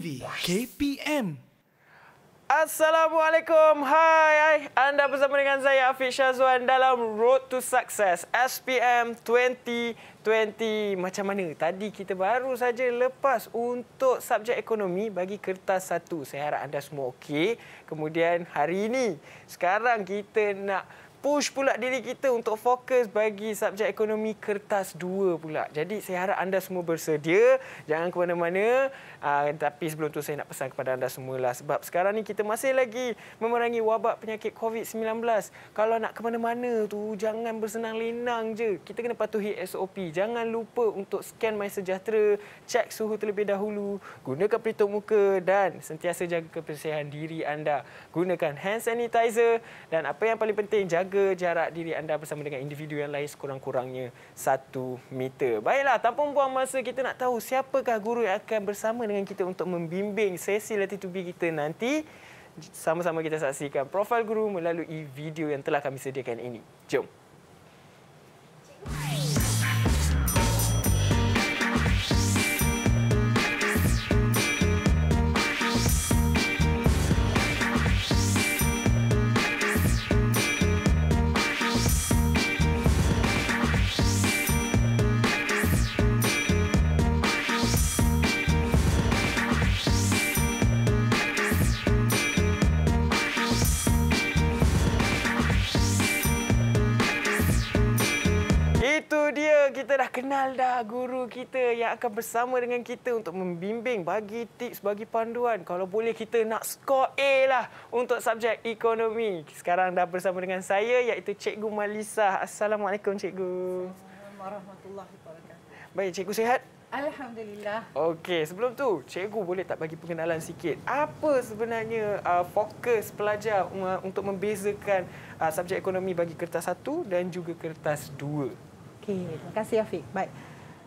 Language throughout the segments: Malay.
TV KPM. Assalamualaikum. Hai, hai. Anda bersama dengan saya Afiq Syazwan dalam Road to Success SPM 2020. Macam mana? Tadi kita baru saja lepas untuk subjek ekonomi bagi kertas satu. Saya harap anda semua okey. Kemudian hari ini, sekarang kita nak push pula diri kita untuk fokus bagi subjek ekonomi kertas dua pula. Jadi saya harap anda semua bersedia. Jangan ke mana-mana. Aa, ah, tapi sebelum tu saya nak pesan kepada anda semualah sebab sekarang ni kita masih lagi memerangi wabak penyakit COVID-19. Kalau nak ke mana-mana tu jangan bersenang lenang je. Kita kena patuhi SOP. Jangan lupa untuk scan My Sejahtera, cek suhu terlebih dahulu, gunakan pelitup muka dan sentiasa jaga kebersihan diri anda. Gunakan hand sanitizer dan apa yang paling penting jaga jarak diri anda bersama dengan individu yang lain sekurang-kurangnya satu meter. Baiklah, tanpa buang masa kita nak tahu siapakah guru yang akan bersama dengan kita untuk membimbing sesi Latitu B kita nanti. Sama-sama kita saksikan profil guru melalui video yang telah kami sediakan ini. Jom. Cikgu. dia kita dah kenal dah guru kita yang akan bersama dengan kita untuk membimbing bagi tips bagi panduan kalau boleh kita nak skor A lah untuk subjek ekonomi. Sekarang dah bersama dengan saya iaitu Cikgu Malisa. Assalamualaikum Cikgu. Assalamualaikum warahmatullahi wabarakatuh. Baik Cikgu sihat? Alhamdulillah. Okey, sebelum tu Cikgu boleh tak bagi pengenalan sikit? Apa sebenarnya uh, fokus pelajar uh, untuk membezakan uh, subjek ekonomi bagi kertas satu dan juga kertas dua. Okey, terima kasih Afiq. Baik.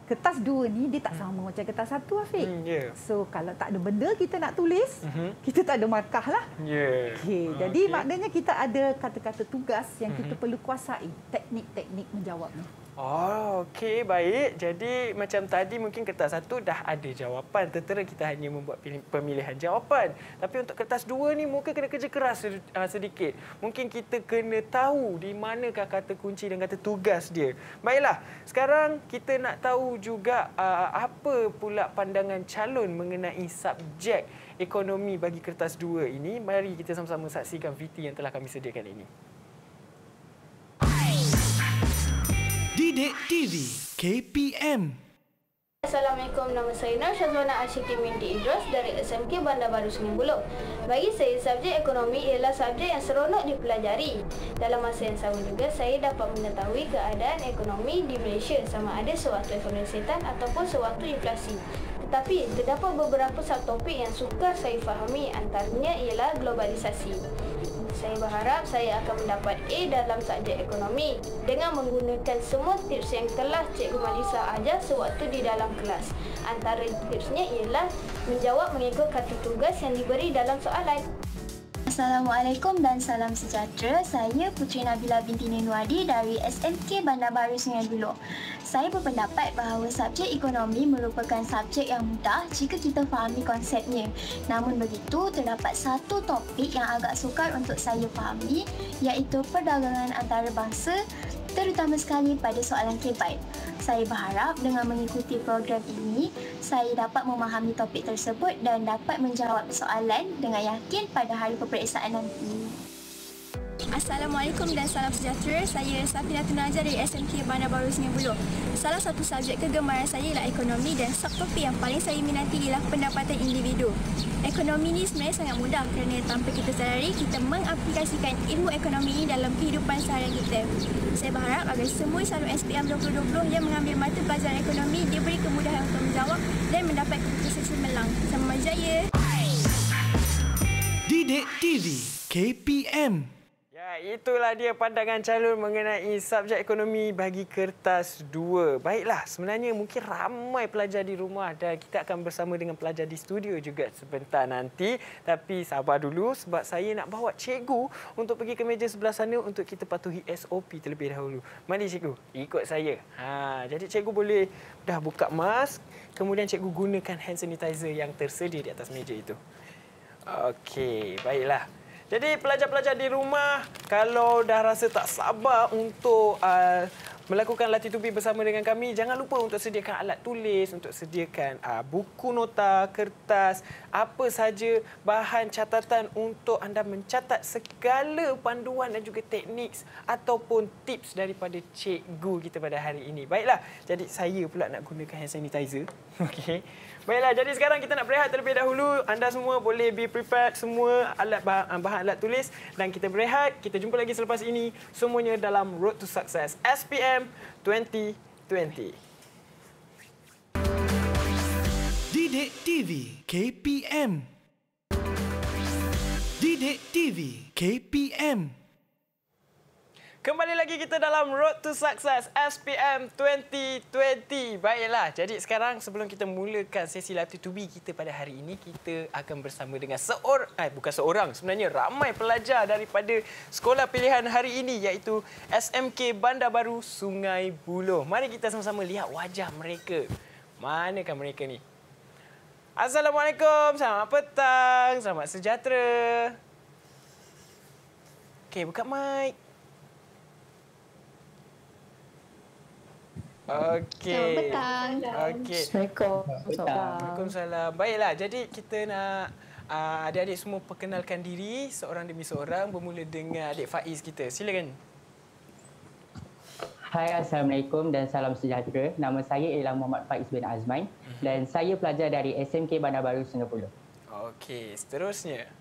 Kertas dua ni dia tak hmm. sama hmm. macam kertas satu Afiq. Hmm, yeah. So kalau tak ada benda kita nak tulis, uh-huh. kita tak ada markah lah. Yeah. Okey, ah, jadi okay. maknanya kita ada kata-kata tugas yang uh-huh. kita mhm. perlu kuasai, teknik-teknik menjawabnya. Oh, okey baik. Jadi macam tadi mungkin kertas satu dah ada jawapan. Tertera kita hanya membuat pemilihan jawapan. Tapi untuk kertas dua ni mungkin kena kerja keras ah, sedikit. Mungkin kita kena tahu di manakah kata kunci dan kata tugas dia. Baiklah, sekarang kita nak tahu juga ah, apa pula pandangan calon mengenai subjek ekonomi bagi kertas dua ini. Mari kita sama-sama saksikan VT yang telah kami sediakan ini. Bidik TV KPM Assalamualaikum, nama saya Nur Syazwana Ashiki Minti Idros dari SMK Bandar Baru Sungai Buloh. Bagi saya, subjek ekonomi ialah subjek yang seronok dipelajari. Dalam masa yang sama juga, saya dapat mengetahui keadaan ekonomi di Malaysia sama ada sewaktu ekonomi setan ataupun sewaktu inflasi. Tetapi, terdapat beberapa subtopik yang sukar saya fahami antaranya ialah Globalisasi saya berharap saya akan mendapat A dalam subjek ekonomi dengan menggunakan semua tips yang telah Cikgu Malisa ajar sewaktu di dalam kelas. Antara tipsnya ialah menjawab mengikut kata tugas yang diberi dalam soalan. Assalamualaikum dan salam sejahtera. Saya Putri Nabila binti Nenwadi dari SMK Bandar Baru Sungai Buloh. Saya berpendapat bahawa subjek ekonomi merupakan subjek yang mudah jika kita fahami konsepnya. Namun begitu, terdapat satu topik yang agak sukar untuk saya fahami iaitu perdagangan antarabangsa terutama sekali pada soalan k Saya berharap dengan mengikuti program ini, saya dapat memahami topik tersebut dan dapat menjawab soalan dengan yakin pada hari peperiksaan nanti. Assalamualaikum dan salam sejahtera. Saya Safina Tunaja dari SMK Bandar Baru Sungai Buloh. Salah satu subjek kegemaran saya ialah ekonomi dan subtopi yang paling saya minati ialah pendapatan individu. Ekonomi ini sebenarnya sangat mudah kerana tanpa kita sadari, kita mengaplikasikan ilmu ekonomi ini dalam kehidupan seharian kita. Saya berharap agar semua calon SPM 2020 yang mengambil mata pelajaran ekonomi diberi kemudahan untuk menjawab dan mendapat keputusan cemerlang. Sama jaya! Didik TV KPM itulah dia pandangan calon mengenai subjek ekonomi bagi kertas 2. Baiklah, sebenarnya mungkin ramai pelajar di rumah dan kita akan bersama dengan pelajar di studio juga sebentar nanti. Tapi sabar dulu sebab saya nak bawa cikgu untuk pergi ke meja sebelah sana untuk kita patuhi SOP terlebih dahulu. Mari cikgu, ikut saya. Ha, jadi cikgu boleh dah buka mask, kemudian cikgu gunakan hand sanitizer yang tersedia di atas meja itu. Okey, baiklah. Jadi pelajar-pelajar di rumah kalau dah rasa tak sabar untuk uh, melakukan latih tubi bersama dengan kami, jangan lupa untuk sediakan alat tulis, untuk sediakan uh, buku nota, kertas, apa saja bahan catatan untuk anda mencatat segala panduan dan juga teknik ataupun tips daripada cikgu kita pada hari ini. Baiklah, jadi saya pula nak gunakan hand sanitizer. Okay. Baiklah, jadi sekarang kita nak berehat terlebih dahulu. Anda semua boleh be prepared semua alat bahan, ah, bahan alat tulis dan kita berehat. Kita jumpa lagi selepas ini semuanya dalam Road to Success SPM 2020. Didik TV KPM Didik TV KPM Kembali lagi kita dalam Road to Success SPM 2020. Baiklah, jadi sekarang sebelum kita mulakan sesi live to be kita pada hari ini, kita akan bersama dengan seorang, eh bukan seorang, sebenarnya ramai pelajar daripada sekolah pilihan hari ini iaitu SMK Bandar Baru Sungai Buloh. Mari kita sama-sama lihat wajah mereka. Manakah mereka ni? Assalamualaikum, selamat petang, selamat sejahtera. Okey, buka mic. Okey. Selamat Okey. Assalamualaikum. Assalamualaikum. Baiklah, jadi kita nak uh, adik-adik semua perkenalkan diri seorang demi seorang bermula dengan adik Faiz kita. Silakan. Hai, Assalamualaikum dan salam sejahtera. Nama saya ialah Muhammad Faiz bin Azmain mhm. dan saya pelajar dari SMK Bandar Baru, Singapura. Okey, seterusnya.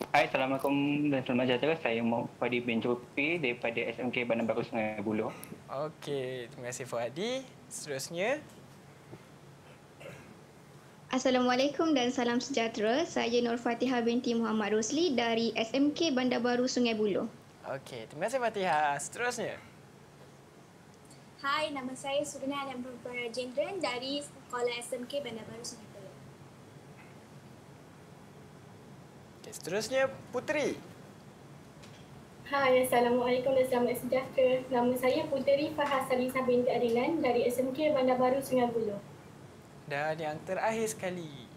Hai, Assalamualaikum dan selamat sejahtera. Saya Fadi bin Jopi daripada SMK Bandar Baru Sungai Buloh. Okey, terima kasih Fadi. Seterusnya. Assalamualaikum dan salam sejahtera. Saya Nur Fatiha binti Muhammad Rosli dari SMK Bandar Baru Sungai Buloh. Okey, terima kasih Fatiha. Seterusnya. Hai, nama saya Surina dan Jendren dari Sekolah SMK Bandar Baru Sungai Okay, seterusnya, Puteri. Hai, Assalamualaikum dan selamat sejahtera. Nama saya Puteri Fahaz Salisah binti Adilan dari SMK Bandar Baru, Sungai Buloh. Dan yang terakhir sekali,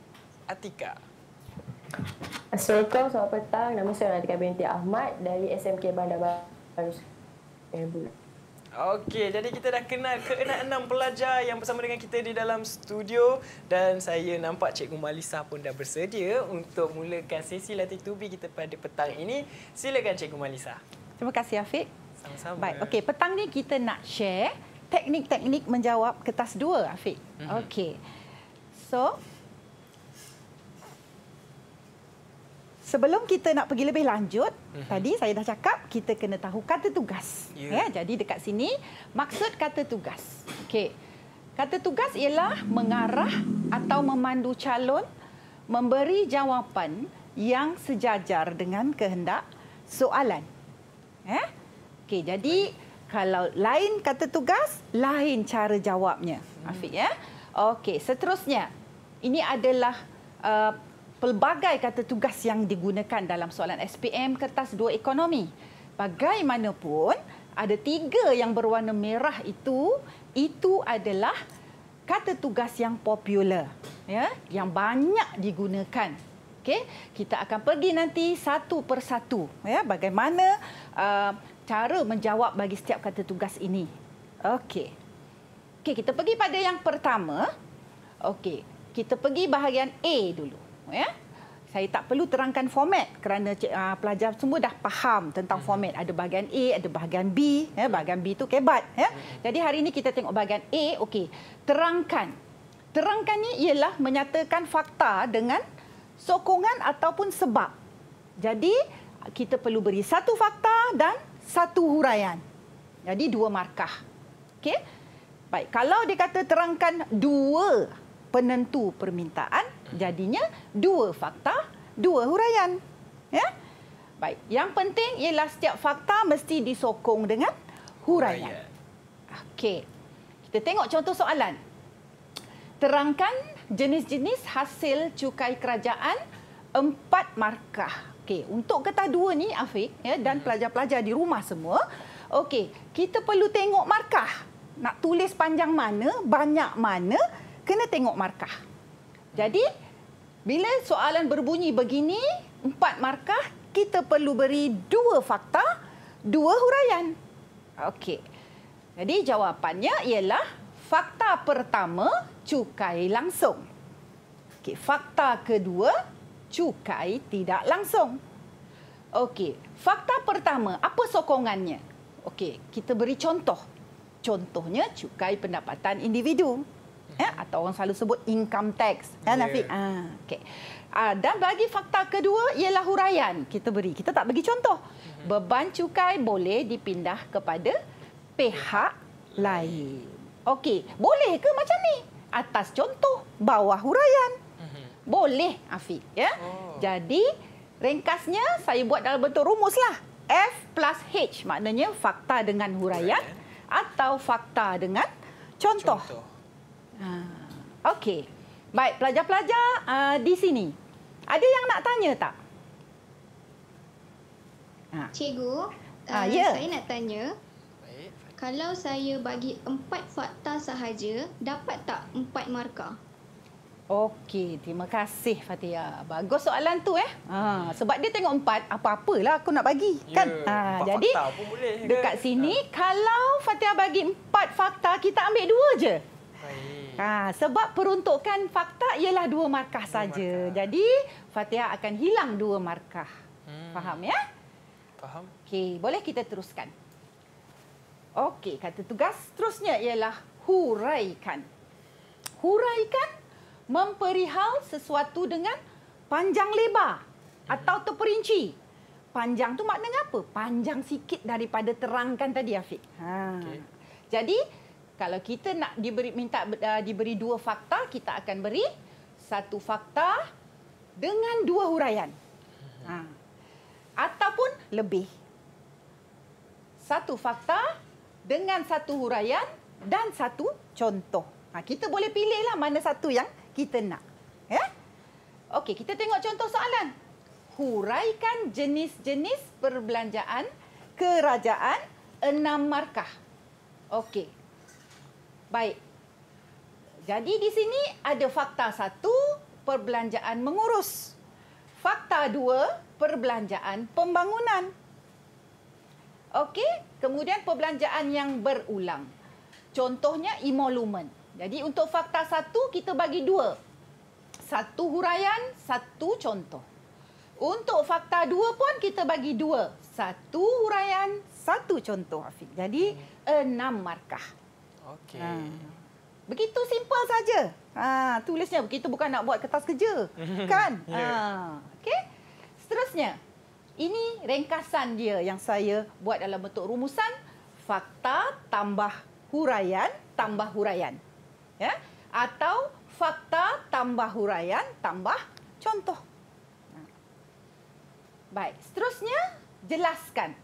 Atika. Assalamualaikum, selamat petang. Nama saya Atika binti Ahmad dari SMK Bandar Baru, Sungai Buloh. Okey, jadi kita dah kenal ke enam pelajar yang bersama dengan kita di dalam studio dan saya nampak Cikgu Malisa pun dah bersedia untuk mulakan sesi latih tubi kita pada petang ini. Silakan Cikgu Malisa. Terima kasih Afiq. Sama-sama. Baik, okey, petang ni kita nak share teknik-teknik menjawab kertas dua Afiq. Mm-hmm. Okey. So, Sebelum kita nak pergi lebih lanjut, mm -hmm. tadi saya dah cakap kita kena tahu kata tugas. Yeah. Ya, jadi dekat sini maksud kata tugas. Okey. Kata tugas ialah mengarah atau memandu calon memberi jawapan yang sejajar dengan kehendak soalan. Ya. Okey, jadi kalau lain kata tugas, lain cara jawabnya. Hmm. Afiq ya. Okey, seterusnya. Ini adalah uh, pelbagai kata tugas yang digunakan dalam soalan SPM kertas dua ekonomi. Bagaimanapun, ada tiga yang berwarna merah itu, itu adalah kata tugas yang popular, ya, yang banyak digunakan. Okay, kita akan pergi nanti satu persatu, ya, bagaimana uh, cara menjawab bagi setiap kata tugas ini. Okey. Okey, kita pergi pada yang pertama. Okey, kita pergi bahagian A dulu ya. Saya tak perlu terangkan format kerana uh, pelajar semua dah faham tentang uh format. Ada bahagian A, ada bahagian B. Ya, hmm. bahagian B itu kebat. Ya. Uh Jadi hari ini kita tengok bahagian A. Okey, terangkan. Terangkannya ialah menyatakan fakta dengan sokongan ataupun sebab. Jadi kita perlu beri satu fakta dan satu huraian. Jadi dua markah. Okey. Baik, kalau dia terangkan dua penentu permintaan, Jadinya dua fakta, dua huraian. Ya? Baik, yang penting ialah setiap fakta mesti disokong dengan huraian. Okey. Kita tengok contoh soalan. Terangkan jenis-jenis hasil cukai kerajaan empat markah. Okey, untuk kertas dua ni Afiq ya dan hmm. pelajar-pelajar di rumah semua. Okey, kita perlu tengok markah. Nak tulis panjang mana, banyak mana, kena tengok markah. Jadi bila soalan berbunyi begini, empat markah kita perlu beri dua fakta, dua huraian. Okey. Jadi jawapannya ialah fakta pertama cukai langsung. Okey, fakta kedua cukai tidak langsung. Okey, fakta pertama apa sokongannya? Okey, kita beri contoh. Contohnya cukai pendapatan individu ya atau orang selalu sebut income tax ya yeah. Nafiq ha okey ha, dan bagi fakta kedua ialah huraian kita beri kita tak bagi contoh mm-hmm. beban cukai boleh dipindah kepada pihak lain okey boleh ke macam ni atas contoh bawah huraian mm-hmm. boleh Afiq ya oh. jadi ringkasnya saya buat dalam bentuk rumuslah F plus H maknanya fakta dengan huraian atau fakta dengan contoh. contoh. Ah. Okey. Baik, pelajar-pelajar uh, di sini. Ada yang nak tanya tak? Ah. Cikgu, uh, uh, ya. saya nak tanya. Baik. Kalau saya bagi empat fakta sahaja, dapat tak empat markah? Okey, terima kasih Fatia. Bagus soalan tu eh. Ha, sebab dia tengok empat, apa-apalah aku nak bagi. Ya, kan? Ha, jadi, dekat sini, ha. kalau Fatia bagi empat fakta, kita ambil dua je. Baik. Ha, sebab peruntukan fakta ialah dua markah saja. Jadi Fatihah akan hilang dua markah. Hmm. Faham ya? Faham. Okey, boleh kita teruskan. Okey, kata tugas seterusnya ialah huraikan. Huraikan memperihal sesuatu dengan panjang lebar atau hmm. terperinci. Panjang tu maknanya apa? Panjang sikit daripada terangkan tadi Afiq. Ha. Okay. Jadi, kalau kita nak diberi minta uh, diberi dua fakta kita akan beri satu fakta dengan dua huraian ha. ataupun lebih satu fakta dengan satu huraian dan satu contoh ha, kita boleh pilihlah mana satu yang kita nak ya okey kita tengok contoh soalan huraikan jenis-jenis perbelanjaan kerajaan enam markah okey Baik. Jadi di sini ada fakta satu, perbelanjaan mengurus. Fakta dua, perbelanjaan pembangunan. Okey, kemudian perbelanjaan yang berulang. Contohnya emolument. Jadi untuk fakta satu, kita bagi dua. Satu huraian, satu contoh. Untuk fakta dua pun kita bagi dua. Satu huraian, satu contoh, Jadi enam markah. Okey. Ha. Begitu simple saja. Ha, tulisnya begitu bukan nak buat kertas kerja. kan? Ya. Ha. Okey. Seterusnya. Ini ringkasan dia yang saya buat dalam bentuk rumusan fakta tambah huraian tambah huraian. Ya? Atau fakta tambah huraian tambah contoh. Ha. Baik, seterusnya jelaskan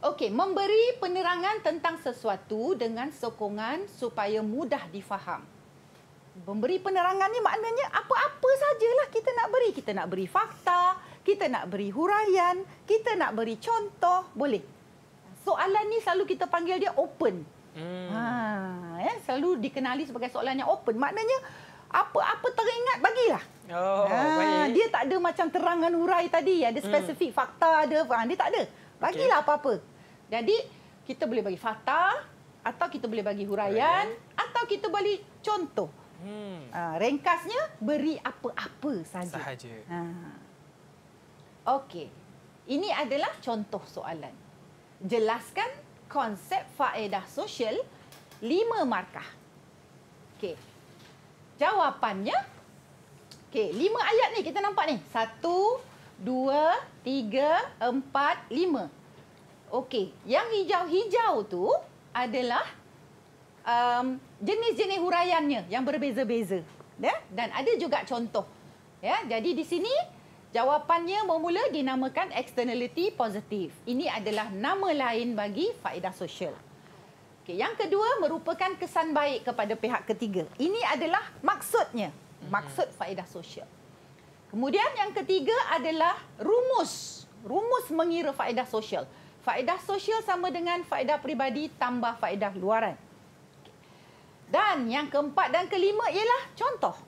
Okey, memberi penerangan tentang sesuatu dengan sokongan supaya mudah difaham. Memberi penerangan ni maknanya apa-apa sajalah kita nak beri. Kita nak beri fakta, kita nak beri huraian, kita nak beri contoh, boleh. Soalan ni selalu kita panggil dia open. Hmm. Ha, ya, selalu dikenali sebagai soalan yang open. Maknanya apa-apa teringat bagilah. Oh, ha, Dia tak ada macam terangan hurai tadi, ada spesifik hmm. fakta ada, ha, dia tak ada. Bagilah okay. apa-apa. Jadi kita boleh bagi fata atau kita boleh bagi huraian okay. atau kita boleh contoh. Hmm. Uh, ringkasnya beri apa-apa saja. Ha. Okey. Ini adalah contoh soalan. Jelaskan konsep faedah sosial lima markah. Okey. Jawapannya Okey, lima ayat ni kita nampak ni. Satu, dua, tiga, empat, lima. Okey, yang hijau-hijau tu adalah um, jenis-jenis huraiannya yang berbeza-beza. Ya? Dan ada juga contoh. Ya? Jadi di sini jawapannya bermula dinamakan externality positif. Ini adalah nama lain bagi faedah sosial. Okey, yang kedua merupakan kesan baik kepada pihak ketiga. Ini adalah maksudnya, maksud faedah sosial. Kemudian yang ketiga adalah rumus. Rumus mengira faedah sosial. Faedah sosial sama dengan faedah peribadi tambah faedah luaran. Dan yang keempat dan kelima ialah contoh.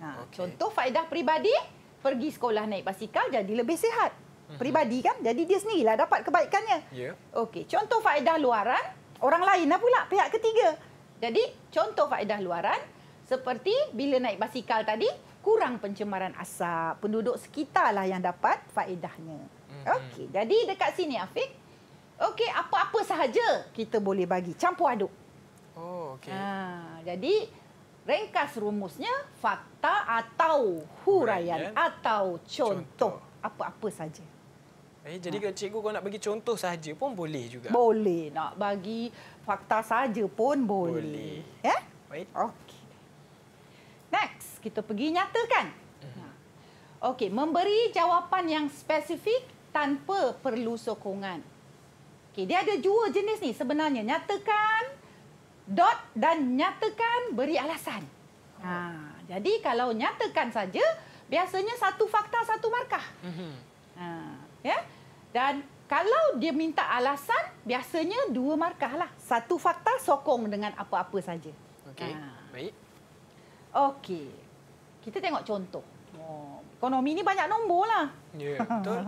Nah, ha, okay. Contoh faedah peribadi, pergi sekolah naik basikal jadi lebih sihat. Mhm. Peribadi kan? Jadi dia sendirilah dapat kebaikannya. Yeah. Okey, contoh faedah luaran, orang lain lah pula pihak ketiga. Jadi contoh faedah luaran, seperti bila naik basikal tadi, kurang pencemaran asap. Penduduk sekitarlah yang dapat faedahnya. hmm Okey, jadi dekat sini Afiq. Okey, apa-apa sahaja kita boleh bagi campur aduk. Oh, okey. Ha, jadi ringkas rumusnya fakta atau huraian right, atau contoh, apa-apa saja. Eh, jadi kalau cikgu kau nak bagi contoh saja pun boleh juga. Boleh, nak bagi fakta saja pun boleh. boleh. Ya? Yeah? Baik. Okey. Next kita pergi nyatakan. Ha. Okey, memberi jawapan yang spesifik tanpa perlu sokongan. Okey, dia ada dua jenis ni sebenarnya. Nyatakan dot dan nyatakan beri alasan. Ha, jadi kalau nyatakan saja biasanya satu fakta satu markah. Mhm. Ha, ya. Dan kalau dia minta alasan biasanya dua markah lah. Satu fakta sokong dengan apa-apa saja. Okey. Ha. Baik. Okey kita tengok contoh. Oh, ekonomi ini banyak nombor lah. Ya, yeah, betul.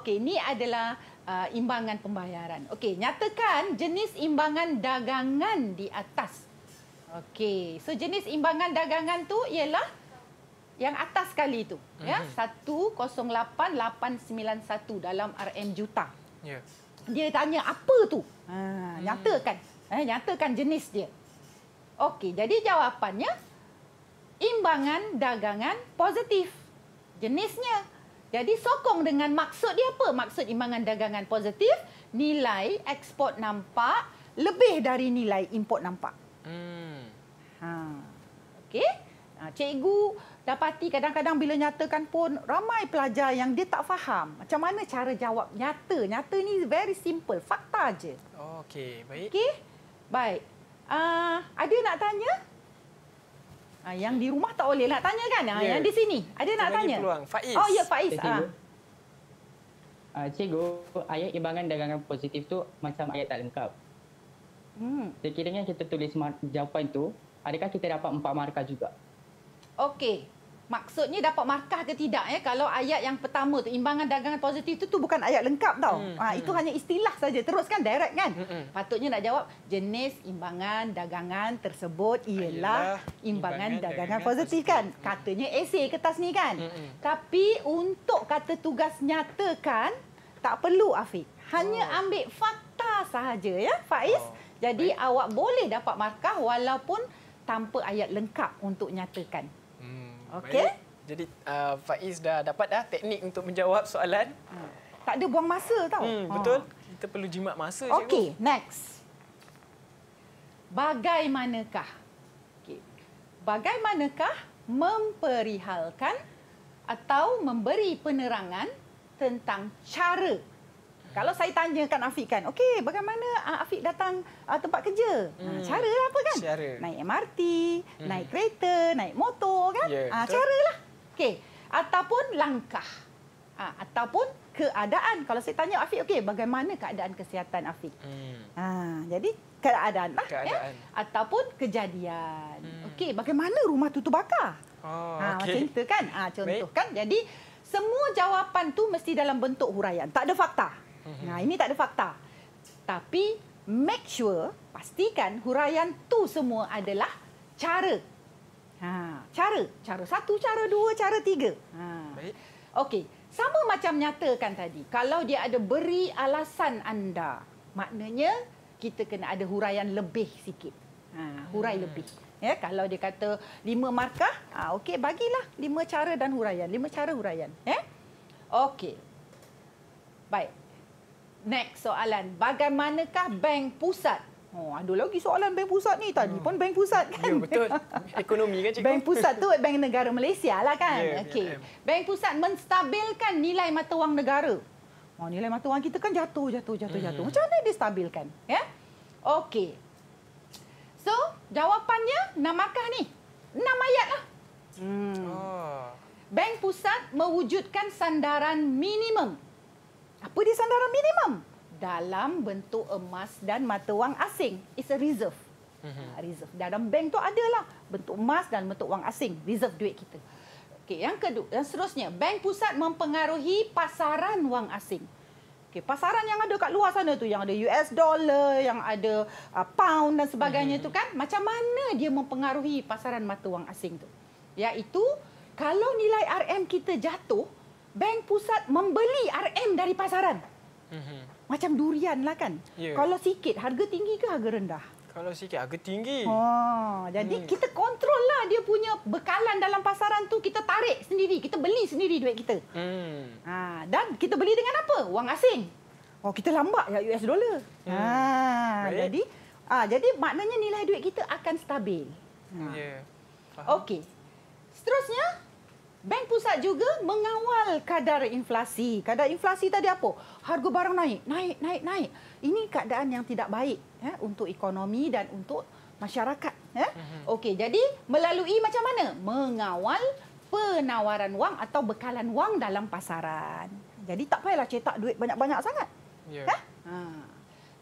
Okey, ni adalah uh, imbangan pembayaran. Okey, nyatakan jenis imbangan dagangan di atas. Okey, so jenis imbangan dagangan tu ialah yang atas sekali itu, Mm-hmm. Ya, 108891 mhm. dalam RM juta. Yeah. Dia tanya apa tu? Ha, hmm. nyatakan. Mm. Eh, nyatakan jenis dia. Okey, jadi jawapannya imbangan dagangan positif. Jenisnya. Jadi sokong dengan maksud dia apa? Maksud imbangan dagangan positif, nilai ekspor nampak lebih dari nilai import nampak. Hmm. Ha. Okey. Ha, cikgu dapati kadang-kadang bila nyatakan pun ramai pelajar yang dia tak faham macam mana cara jawab nyata. Nyata ni very simple, fakta aje. Okey, baik. Okey. Baik. Uh, ada nak tanya? Ah, yang di rumah tak boleh nak lah. tanya kan? Ya. Yang di sini. Ada nak tanya? Faiz. Oh, ya Faiz. Ya, Uh, cikgu, ayat imbangan dagangan positif tu macam ayat tak lengkap. Hmm. Sekiranya kita tulis jawapan tu, adakah kita dapat empat markah juga? Okey, maksudnya dapat markah ke tidak ya kalau ayat yang pertama tu imbangan dagangan positif itu tu bukan ayat lengkap tau. Hmm. Ha, itu hmm. hanya istilah saja. Teruskan direct kan? Hmm, hmm. Patutnya nak jawab jenis imbangan dagangan tersebut ialah Ayalah, imbangan, imbangan dagangan, dagangan positif kan? Hmm. Katanya esei kertas ni kan. Hmm, hmm. Tapi untuk kata tugas nyatakan tak perlu Afiq. Hanya oh. ambil fakta sahaja ya Faiz. Oh. Jadi Baik. awak boleh dapat markah walaupun tanpa ayat lengkap untuk nyatakan. Okey. Jadi uh, Faiz dah dapat dah teknik untuk menjawab soalan. Hmm. Tak ada buang masa tau. Hmm, hmm. betul. Ha. Kita perlu jimat masa cikgu. Okey, next. Bagaimanakah? Okey. Bagaimanakah memperihalkan atau memberi penerangan tentang cara kalau saya tanya kan Afiq kan, okey, bagaimana uh, Afiq datang uh, tempat kerja? Ah, hmm. Uh, cara apa kan? Cara. Naik MRT, hmm. naik kereta, naik motor kan? Yeah, ya, uh, caralah. Okey. Ataupun langkah. Uh, ataupun keadaan. Kalau saya tanya Afiq, okey, bagaimana keadaan kesihatan Afiq? Hmm. Uh, jadi, keadaan lah. Ya. Keadaan. Ya? Ataupun kejadian. Hmm. Okey, bagaimana rumah tu terbakar? Oh, uh, okay. Macam itu kan? Uh, contoh Baik. kan? Jadi, semua jawapan tu mesti dalam bentuk huraian. Tak ada fakta. Mm-hmm. Nah, ini tak ada fakta. Tapi make sure pastikan huraian tu semua adalah cara. Ha, cara, cara satu, cara dua, cara tiga. Ha. Baik. Okey, sama macam nyatakan tadi. Kalau dia ada beri alasan anda, maknanya kita kena ada huraian lebih sikit. Ha, hurai hmm. lebih. Ya, kalau dia kata lima markah, ha, okey bagilah lima cara dan huraian, lima cara huraian, ya. Okey. Baik next soalan. Bagaimanakah bank pusat? Oh, ada lagi soalan bank pusat ni. Tadi hmm. pun bank pusat ya, kan? Ya, betul. Ekonomi kan cikgu? Bank pusat tu bank negara Malaysia lah kan? Yeah, ya, okay. yeah, ya. bank pusat menstabilkan nilai mata wang negara. Oh, nilai mata wang kita kan jatuh, jatuh, jatuh, hmm. jatuh. Macam mana dia stabilkan? Ya? Yeah? Okey. So, jawapannya namakah ni? Enam ayat lah. Hmm. Oh. Bank pusat mewujudkan sandaran minimum apa dia sandaran minimum? Dalam bentuk emas dan mata wang asing. It's a reserve. Uh, reserve. Dalam bank tu adalah bentuk emas dan bentuk wang asing. Reserve duit kita. Okay, yang kedua, yang seterusnya, bank pusat mempengaruhi pasaran wang asing. Okay, pasaran yang ada kat luar sana tu, yang ada US dollar, yang ada uh, pound dan sebagainya hmm. tu kan, macam mana dia mempengaruhi pasaran mata wang asing tu? Iaitu, kalau nilai RM kita jatuh, bank pusat membeli RM dari pasaran. Mm-hmm. Macam durian lah kan. Yeah. Kalau sikit, harga tinggi ke harga rendah? Kalau sikit, harga tinggi. Oh, jadi hmm. kita kontrol lah dia punya bekalan dalam pasaran tu. Kita tarik sendiri. Kita beli sendiri duit kita. Mm. Ha, dan kita beli dengan apa? Wang asing. Oh, kita lambat ya US dollar. Hmm. Ha, right. jadi, ha, jadi maknanya nilai duit kita akan stabil. Ha. Yeah. Ya, Okey. Seterusnya, Bank Pusat juga mengawal kadar inflasi. Kadar inflasi tadi apa? Harga barang naik, naik, naik, naik. Ini keadaan yang tidak baik ya, untuk ekonomi dan untuk masyarakat. Ya. Mhm. Okey, jadi melalui macam mana? Mengawal penawaran wang atau bekalan wang dalam pasaran. Jadi tak payahlah cetak duit banyak-banyak sangat. Yeah. Ya. Ha?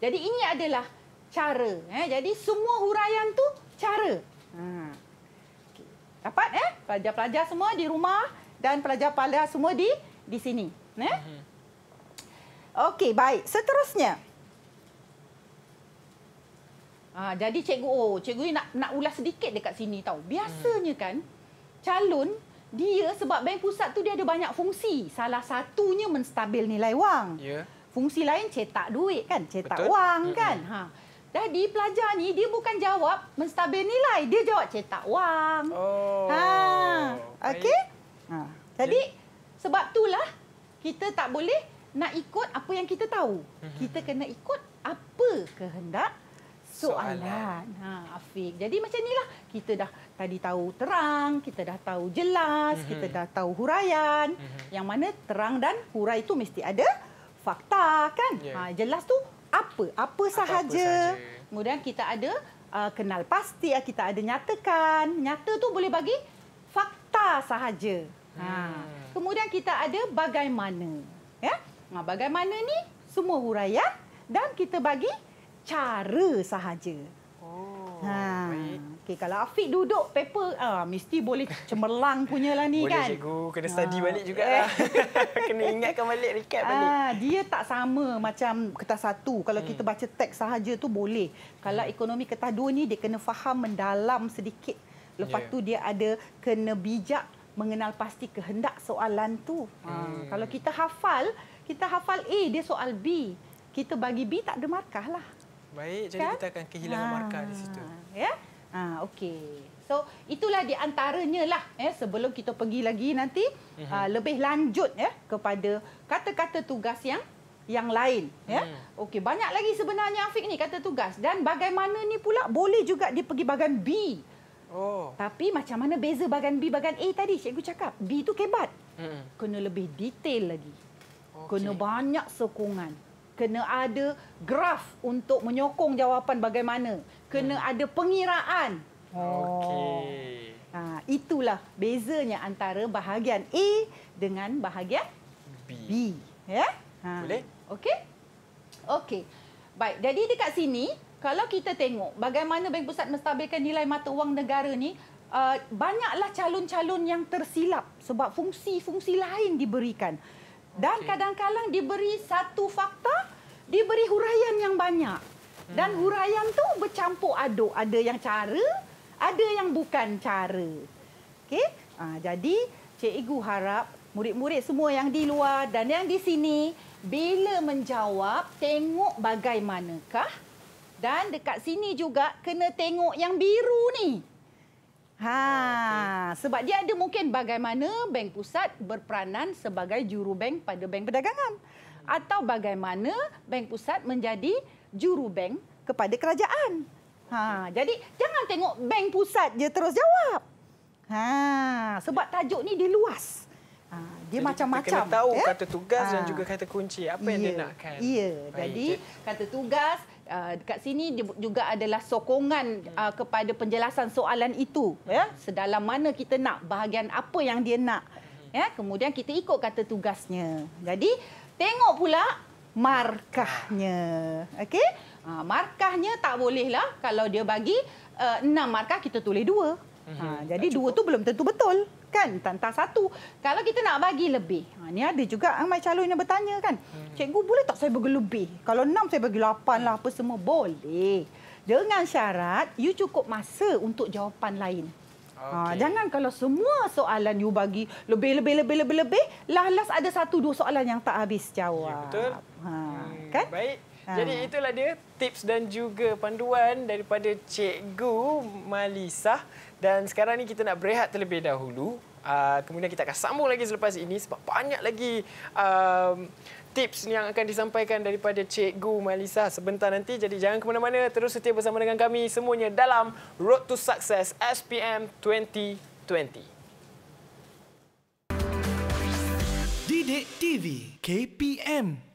Jadi ini adalah cara. Ya. Jadi semua huraian tu cara. Ha. Dapat eh? Pelajar-pelajar semua di rumah dan pelajar-pelajar semua di di sini. Eh? Mhm. Okey, baik. Seterusnya. Ha, jadi cikgu, oh, cikgu nak nak ulas sedikit dekat sini tahu. Biasanya kan calon dia sebab bank pusat tu dia ada banyak fungsi. Salah satunya menstabil nilai wang. Ya. Yeah. Fungsi lain cetak duit kan, cetak Betul. wang mhm. kan. Mm-hmm. Ha. Jadi pelajar ni dia bukan jawab menstabil nilai, dia jawab cetak wang. Oh. Ha. Okey? Ha. Jadi yeah. sebab itulah kita tak boleh nak ikut apa yang kita tahu. Mhm. Kita kena ikut apa kehendak soalan. soalan. Ha, Afiq. Jadi macam inilah kita dah tadi tahu terang, kita dah tahu jelas, mhm. kita dah tahu huraian. Mhm. Yang mana terang dan hurai itu mesti ada fakta kan? Ya. Ha jelas tu apa apa sahaja. sahaja. Kemudian kita ada uh, kenal pasti, uh, kita ada nyatakan. Nyata tu boleh bagi fakta sahaja. Ha. Hmm. Ha. Kemudian kita ada bagaimana. Ya? Nah, ha, bagaimana ni semua huraian dan kita bagi cara sahaja. Oh. Ha. Baik. Okey kalau Afiq duduk paper ah mesti boleh cemerlang punya lah ni boleh, kan. Boleh cikgu kena study ah. balik juga. Eh. kena ingatkan balik recap balik. Ah dia tak sama macam kertas satu. Kalau hmm. kita baca teks sahaja tu boleh. Kalau hmm. ekonomi kertas dua ni dia kena faham mendalam sedikit. Lepas yeah. tu dia ada kena bijak mengenal pasti kehendak soalan tu. Ah, hmm. Kalau kita hafal, kita hafal A dia soal B. Kita bagi B tak ada markah lah. Baik, jadi kan? kita akan kehilangan ha. markah di situ. Ah, ya. Yeah? Ha, ah, okay. So itulah di antaranya lah eh, sebelum kita pergi lagi nanti mm-hmm. uh, lebih lanjut ya eh, kepada kata-kata tugas yang yang lain ya. Yeah? Mm. Okey, banyak lagi sebenarnya Afiq ni kata tugas dan bagaimana ni pula boleh juga di pergi bagan B. Oh. Tapi macam mana beza bagan B bagan A tadi cikgu cakap? B itu kebat. Mm. Kena lebih detail lagi. Okay. Kena banyak sokongan kena ada graf untuk menyokong jawapan bagaimana. Kena hmm. ada pengiraan. Okey. Ha, itulah bezanya antara bahagian A dengan bahagian B. B. Ya? Ha. Boleh? Okey? Okey. Baik, jadi dekat sini, kalau kita tengok bagaimana Bank Pusat menstabilkan nilai mata wang negara ni, uh, banyaklah calon-calon yang tersilap sebab fungsi-fungsi lain diberikan. Dan okay. kadang-kadang diberi satu fakta, diberi huraian yang banyak. Dan hmm. huraian tu bercampur aduk. Ada yang cara, ada yang bukan cara. Okay? Ha, jadi, cikgu harap murid-murid semua yang di luar dan yang di sini, bila menjawab, tengok bagaimanakah. Dan dekat sini juga kena tengok yang biru ni. Ha, okay. sebab dia ada mungkin bagaimana bank pusat berperanan sebagai juru bank pada bank perdagangan atau bagaimana bank pusat menjadi juru bank kepada kerajaan. Ha, jadi jangan tengok bank pusat je terus jawab. Ha, sebab tajuk ni dia luas. Ha, dia macam-macam. Kita kena tahu ya? kata tugas ha. dan juga kata kunci apa yang ya. dia nakkan. Iya, jadi kata tugas uh, dekat sini juga adalah sokongan uh, kepada penjelasan soalan itu ya sedalam mana kita nak bahagian apa yang dia nak ya kemudian kita ikut kata tugasnya jadi tengok pula markahnya okey uh, markahnya tak bolehlah kalau dia bagi uh, 6 markah kita tulis 2 Ha, mhm. jadi dua tu belum tentu betul kan tanpa satu. Kalau kita nak bagi lebih. Ha, ni ada juga ramai ah, calon yang bertanya kan. Hmm. Cikgu boleh tak saya bagi lebih? Kalau enam saya bagi lapan lah apa semua. Boleh. Dengan syarat you cukup masa untuk jawapan lain. Okay. Ha, jangan kalau semua soalan you bagi lebih-lebih-lebih-lebih-lebih. Last ada satu dua soalan yang tak habis jawab. Ya, betul. Ha, hmm, kan? Baik. Ah. Jadi itulah dia tips dan juga panduan daripada Cikgu Malisa. Dan sekarang ni kita nak berehat terlebih dahulu. Ah, kemudian kita akan sambung lagi selepas ini sebab banyak lagi ah, tips yang akan disampaikan daripada Cikgu Malisa sebentar nanti. Jadi jangan ke mana-mana, terus setia bersama dengan kami semuanya dalam Road to Success SPM 2020. Didik TV KPM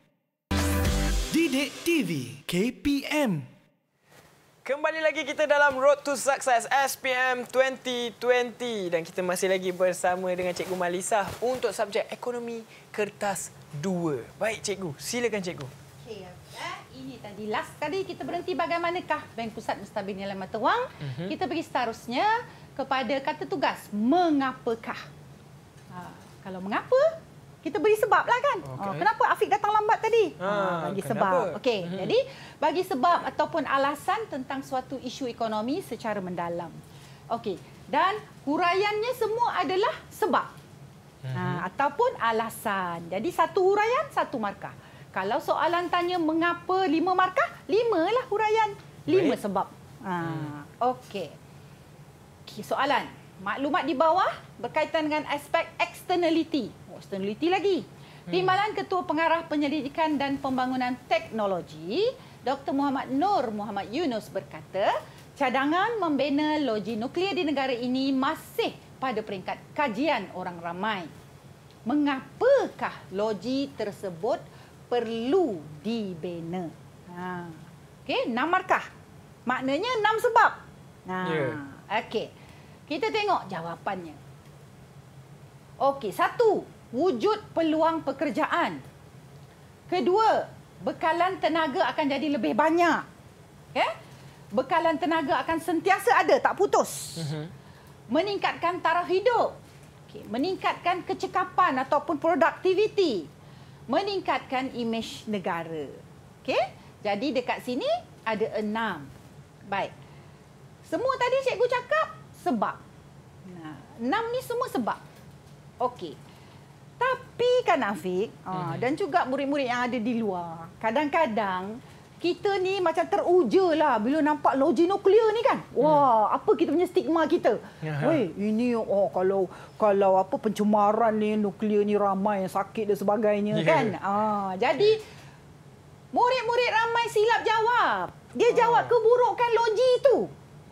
Sidik TV KPM Kembali lagi kita dalam Road to Success SPM 2020 dan kita masih lagi bersama dengan Cikgu Malisa untuk subjek ekonomi kertas 2. Baik Cikgu, silakan Cikgu. Okay. Ya. Eh, ini tadi last tadi kita berhenti bagaimanakah Bank Pusat menstabil nilai mata wang. Uh-huh. Mhm. Kita pergi seterusnya kepada kata tugas, mengapakah? Ha, kalau mengapa, kita beri sebab lah kan. Okay. Uh, ah, kenapa Afiq datang lambat tadi? Ha, bagi kenapa? sebab. Okey, -hmm. jadi bagi sebab ataupun alasan tentang suatu isu ekonomi secara mendalam. Okey, dan huraiannya semua adalah sebab. Ha, ataupun alasan. Jadi satu huraian, satu markah. Kalau soalan tanya mengapa lima markah, lima lah huraian. Lima Baik. sebab. Ha, hmm. Okey. Okay, soalan maklumat di bawah berkaitan dengan aspek externality. Oh, externality lagi. Hmm. Timbalan Ketua Pengarah Penyelidikan dan Pembangunan Teknologi, Dr. Muhammad Nur Muhammad Yunus berkata, cadangan membina loji nuklear di negara ini masih pada peringkat kajian orang ramai. Mengapakah loji tersebut perlu dibina? Ha. Okey, enam markah. Maknanya enam sebab. Ha. Yeah. Okey. Kita tengok jawapannya. Okey, satu, wujud peluang pekerjaan. Kedua, bekalan tenaga akan jadi lebih banyak. okay? Bekalan tenaga akan sentiasa ada, tak putus. Mhm. Meningkatkan taraf hidup. Okey, meningkatkan kecekapan ataupun produktiviti. Meningkatkan imej negara. okay? Jadi dekat sini ada enam. Baik. Semua tadi cikgu cakap sebab. Nah, enam ni semua sebab. Okey. Tapi kan Afiq ah, hmm. dan juga murid-murid yang ada di luar, kadang-kadang kita ni macam teruja lah bila nampak logi nuklear ni kan. Hmm. Wah, apa kita punya stigma kita? Ya, Weh, ini oh kalau kalau apa pencemaran ni nuklear ni ramai yang sakit dan sebagainya ya. kan. Aa, ah, jadi ya. murid-murid ramai silap jawab. Dia jawab keburukan logi itu.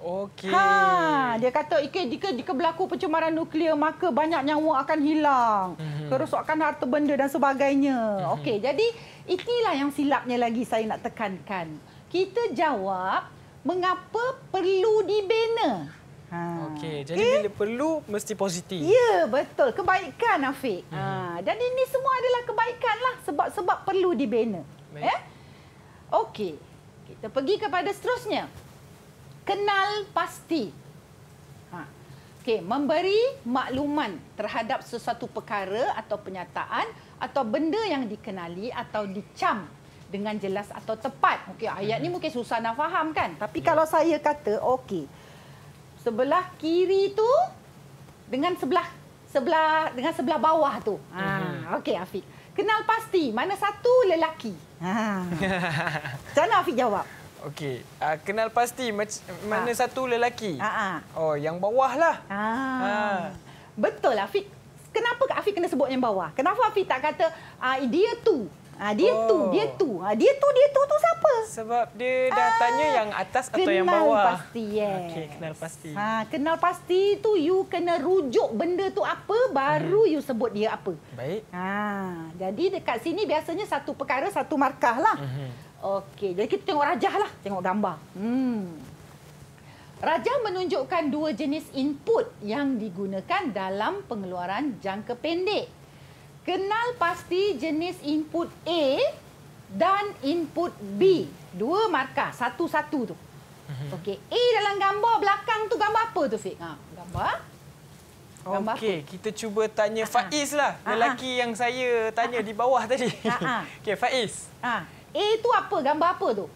Okey. Ha, dia kata jika jika jika berlaku pencemaran nuklear maka banyak nyawa akan hilang. Mm -hmm. Kerosakan harta benda dan sebagainya. Mm -hmm. Okey, jadi itulah yang silapnya lagi saya nak tekankan. Kita jawab mengapa perlu dibina. Ha. Okey, jadi okay. bila perlu mesti positif. Ya, betul. Kebaikan Afiq. Mm -hmm. Ha, dan ini semua adalah kebaikanlah sebab sebab perlu dibina. Ya. Okey. Kita pergi kepada seterusnya kenal pasti. Ha. Okey, memberi makluman terhadap sesuatu perkara atau penyataan atau benda yang dikenali atau dicam dengan jelas atau tepat. Okey, ayat ni hmm. mungkin susah nak faham kan? Tapi ya. kalau saya kata, okey. Sebelah kiri tu dengan sebelah sebelah dengan sebelah bawah tu. Ha, uh okey Afiq. Kenal pasti mana satu lelaki. Ha. Macam Afiq jawab? Okey. Uh, kenal pasti mac- ha. mana ah. satu lelaki? Ha. Oh, yang bawah lah. Ha. ha. Betul Afiq. Kenapa Afiq kena sebut yang bawah? Kenapa Afiq tak kata uh, dia tu? Ha, dia oh. tu, dia tu. Ha, dia tu, dia tu tu siapa? Sebab dia dah ha. tanya yang atas atau kenal yang bawah. Kenal pasti, yes. Okey, kenal pasti. Ha, kenal pasti tu you kena rujuk benda tu apa, baru hmm. you sebut dia apa. Baik. Ha, jadi dekat sini biasanya satu perkara, satu markah lah. Hmm. Okey, jadi kita tengok rajah lah. Tengok gambar. Hmm. Rajah menunjukkan dua jenis input yang digunakan dalam pengeluaran jangka pendek. Kenal pasti jenis input A dan input B. Dua markah, satu-satu tu. Mhm. Okey, A dalam gambar belakang tu gambar apa tu, Fik? Ha, gambar. gambar Okey, kita cuba tanya ah, ah. Faiz lah. Ah, lelaki yang saya tanya di bawah tadi. Okey, Faiz. Ha. A tu apa? Gambar apa tu?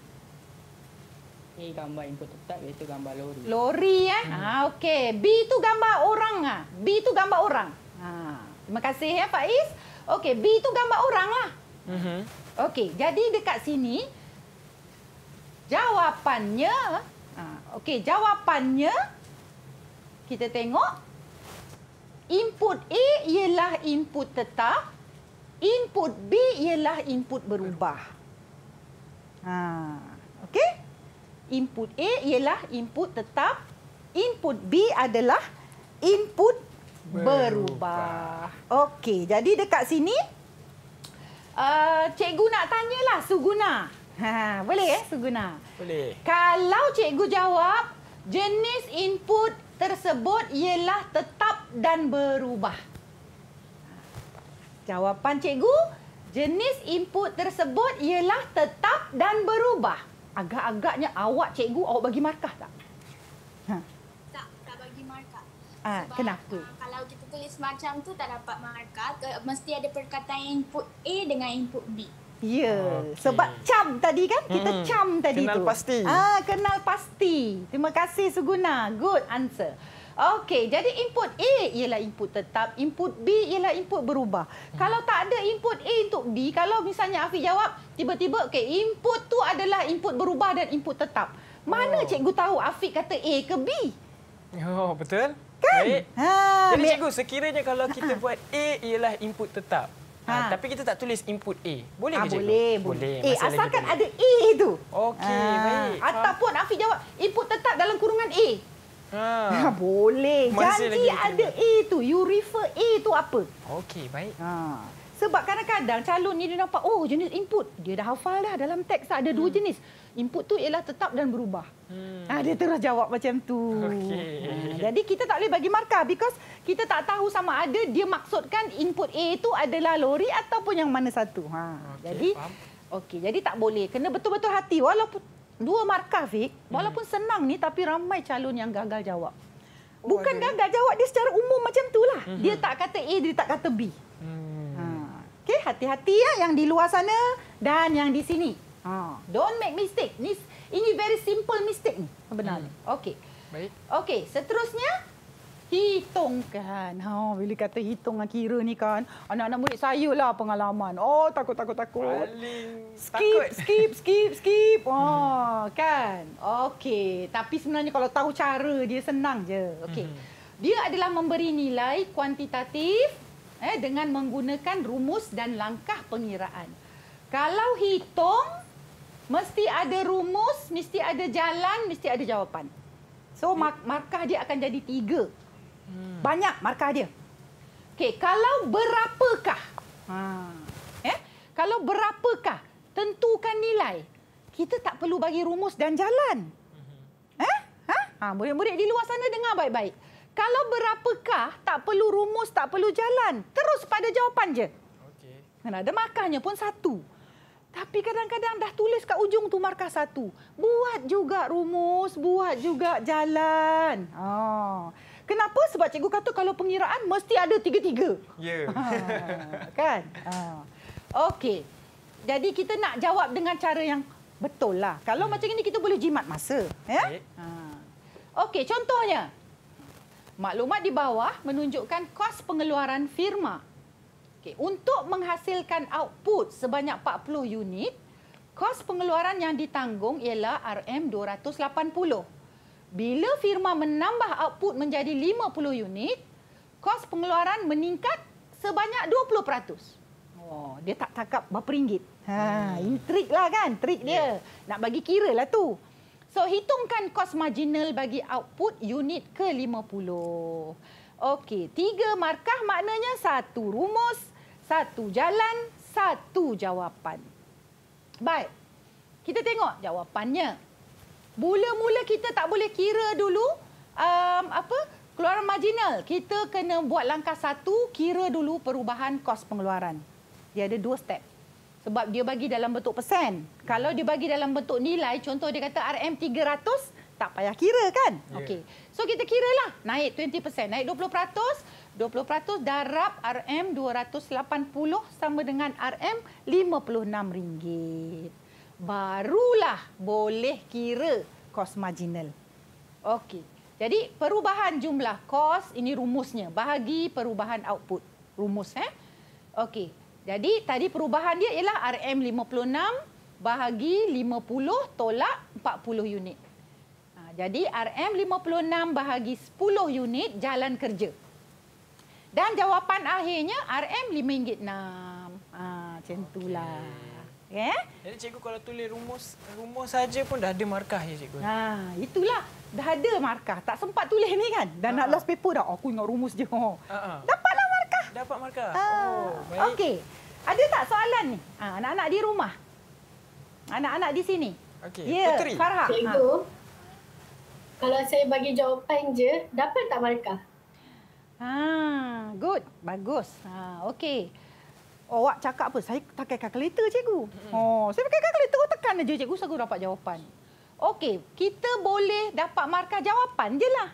A gambar input tetap, iaitu gambar lori. Lori, ya? Eh? Hmm. Ah, Okey. B tu gambar orang, ah. B tu gambar orang. Ah. Terima kasih, ya, Faiz. Okey, B tu gambar orang, lah. Mm -hmm. Okey, jadi dekat sini, jawapannya... Ah, okey, jawapannya kita tengok input A ialah input tetap, input B ialah input berubah. Ha, okay. Input A ialah input tetap. Input B adalah input berubah. berubah. Okey, jadi dekat sini uh, cikgu nak tanyalah Suguna. Ha, boleh eh Suguna? Boleh. Kalau cikgu jawab jenis input tersebut ialah tetap dan berubah. Ha, jawapan cikgu Jenis input tersebut ialah tetap dan berubah. Agak-agaknya awak cikgu awak bagi markah tak? Ha. Tak, tak bagi markah. Ah, ha, kenapa? Uh, kalau kita tulis macam tu tak dapat markah, mesti ada perkataan input A dengan input B. Ya, okay. sebab cam tadi kan? Kita hmm. cam tadi kenal tu. Kenal pasti. Ah, kenal pasti. Terima kasih Suguna. Good answer. Okey, jadi input A ialah input tetap, input B ialah input berubah. Hmm. Kalau tak ada input A untuk B, kalau misalnya Afiq jawab tiba-tiba okey, input tu adalah input berubah dan input tetap. Mana oh. cikgu tahu Afiq kata A ke B? Oh, betul. Kan? Ha, jadi baik. cikgu, sekiranya kalau kita ha. buat A ialah input tetap. Ha. Ha, tapi kita tak tulis input A. Boleh ha, ke cikgu? Boleh. boleh. boleh. Eh, A, asalkan ada A itu. Okey, ha. baik. Ataupun Afiq jawab input tetap dalam kurungan A. Ha. ha boleh. Masih Janji ada A tu. You refer A tu apa? Okey, baik. Ha. Sebab kadang-kadang calon ni dia nampak, oh jenis input. Dia dah hafal dah dalam teks. Ada hmm. dua jenis. Input tu ialah tetap dan berubah. Hmm. Ha, dia terus jawab macam tu. Okay. Ha. Jadi kita tak boleh bagi markah. Because kita tak tahu sama ada dia maksudkan input A tu adalah lori ataupun yang mana satu. Ha. Okay, jadi, Okay, jadi tak boleh. Kena betul-betul hati. Walaupun dua markah Fik, walaupun hmm. senang ni tapi ramai calon yang gagal jawab. Oh, Bukan oh, gagal jawab dia secara umum macam itulah. Hmm. Dia tak kata A, dia tak kata B. Hmm. Ha. Okey, hati-hati ya yang di luar sana dan yang di sini. Ha. Don't make mistake. Ni ini very simple mistake ni sebenarnya. Hmm. Okey. Baik. okay seterusnya hitungkan. Ha, oh, bila kata hitung dan kira ni kan, anak-anak murid saya lah pengalaman. Oh, takut, takut, takut. Skip, takut. skip, skip, skip. Oh, hmm. kan? Okey. Tapi sebenarnya kalau tahu cara dia senang je. Okey. Hmm. Dia adalah memberi nilai kuantitatif eh, dengan menggunakan rumus dan langkah pengiraan. Kalau hitung, mesti ada rumus, mesti ada jalan, mesti ada jawapan. So hmm. markah dia akan jadi tiga. Hmm. Banyak markah dia. Okey, kalau berapakah? Ha. Eh? Kalau berapakah? Tentukan nilai. Kita tak perlu bagi rumus dan jalan. Hmm. Eh? Ha? ha murid-murid ha, di luar sana dengar baik-baik. Kalau berapakah, tak perlu rumus, tak perlu jalan. Terus pada jawapan je. Okey. Kan, ada markahnya pun satu. Tapi kadang-kadang dah tulis kat ujung tu markah satu. Buat juga rumus, buat juga jalan. Oh. Kenapa? Sebab cikgu kata kalau pengiraan mesti ada tiga-tiga. Ya. Ha, kan? Ha. Okey. Jadi kita nak jawab dengan cara yang betul lah. Kalau ya. macam ini kita boleh jimat masa. Ya? Okey. Ha. Okey, contohnya. Maklumat di bawah menunjukkan kos pengeluaran firma. Okay, untuk menghasilkan output sebanyak 40 unit, kos pengeluaran yang ditanggung ialah RM280. Bila firma menambah output menjadi 50 unit, kos pengeluaran meningkat sebanyak 20%. Oh, dia tak takap berapa ringgit. Ha, hmm. trik lah kan, trik dia. Yeah. Nak bagi kira lah tu. So, hitungkan kos marginal bagi output unit ke 50. Okey, tiga markah maknanya satu rumus, satu jalan, satu jawapan. Baik, kita tengok Jawapannya mula-mula kita tak boleh kira dulu um, apa keluaran marginal. Kita kena buat langkah satu, kira dulu perubahan kos pengeluaran. Dia ada dua step. Sebab dia bagi dalam bentuk persen. Kalau dia bagi dalam bentuk nilai, contoh dia kata RM300, tak payah kira kan? Yeah. Okey. So kita kiralah. Naik 20%, naik 20%, 20% darab RM280 sama dengan RM56 ringgit barulah boleh kira kos marginal. Okey. Jadi perubahan jumlah kos ini rumusnya bahagi perubahan output. Rumus eh. Okey. Jadi tadi perubahan dia ialah RM56 bahagi 50 tolak 40 unit. Ha, jadi RM56 bahagi 10 unit jalan kerja. Dan jawapan akhirnya RM5.6. Ah, ha, macam itulah. Ya. Jadi cikgu kalau tulis rumus rumus saja pun dah ada markah ya cikgu. Ha, itulah. Dah ada markah. Tak sempat tulis ni kan. Dah uh-huh. nak last paper dah. Aku ingat rumus je. uh Dapatlah markah. Dapat markah. Uh, oh, baik. Okey. Ada tak soalan ni? Ha, anak-anak di rumah. Anak-anak di sini. Okey. Yeah, Puteri. Farha. Cikgu. Ha. Kalau saya bagi jawapan je, dapat tak markah? Ha, good. Bagus. Ha, okey. Oh, awak cakap apa? Saya pakai kalkulator cikgu. Mm-hmm. Oh, saya pakai kalkulator tekan aja cikgu saya dapat jawapan. Okey, kita boleh dapat markah jawapan je lah.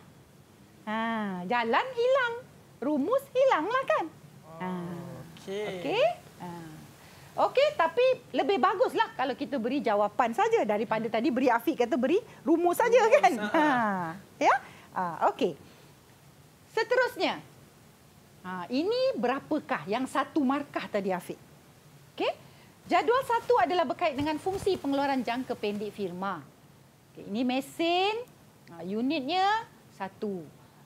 Ha, jalan hilang, rumus hilang lah kan? Oh, ha. Okey. Okey. Ha. Okey, tapi lebih baguslah kalau kita beri jawapan saja daripada tadi beri Afiq kata beri rumus saja kan? Ha. ha. Ya? Ha, okey. Seterusnya, Ha, ini berapakah yang satu markah tadi Afiq? Okay? Jadual satu adalah berkait dengan fungsi pengeluaran jangka pendek firma. Okay, ini mesin, ha, unitnya satu.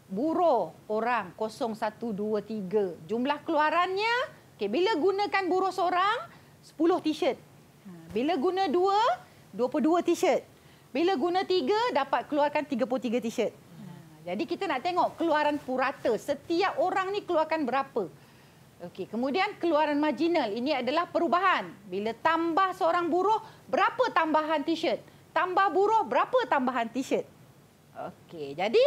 Buruh orang satu dua tiga, Jumlah keluarannya, okay, bila gunakan buruh seorang, sepuluh t-shirt. Ha, bila guna dua, dua dua t-shirt. Bila guna tiga, dapat keluarkan tiga tiga t-shirt. Jadi kita nak tengok keluaran purata. Setiap orang ni keluarkan berapa. Okey, kemudian keluaran marginal. Ini adalah perubahan. Bila tambah seorang buruh, berapa tambahan t-shirt? Tambah buruh, berapa tambahan t-shirt? Okey, jadi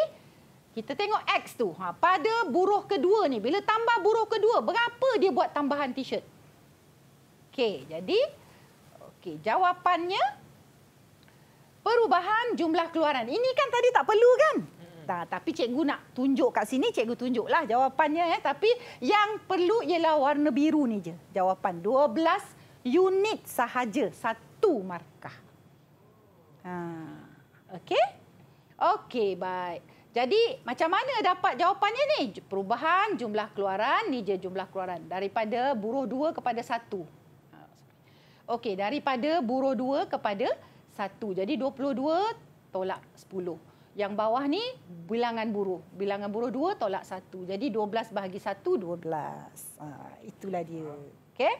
kita tengok X tu. Ha, pada buruh kedua ni, bila tambah buruh kedua, berapa dia buat tambahan t-shirt? Okey, jadi okey, jawapannya perubahan jumlah keluaran. Ini kan tadi tak perlu kan? Ha, tapi cikgu nak tunjuk kat sini, cikgu tunjuklah jawapannya. Eh. Tapi yang perlu ialah warna biru ni je. Jawapan 12 unit sahaja. Satu markah. Ha. Okey? Okey, baik. Jadi macam mana dapat jawapannya ni? Perubahan jumlah keluaran, ni je jumlah keluaran. Daripada buruh dua kepada satu. Ha, Okey, daripada buruh dua kepada satu. Jadi 22 tolak 10. Yang bawah ni bilangan buruh. Bilangan buruh 2 tolak 1. Jadi 12 bahagi 1, 12. Ah, itulah dia. Okey?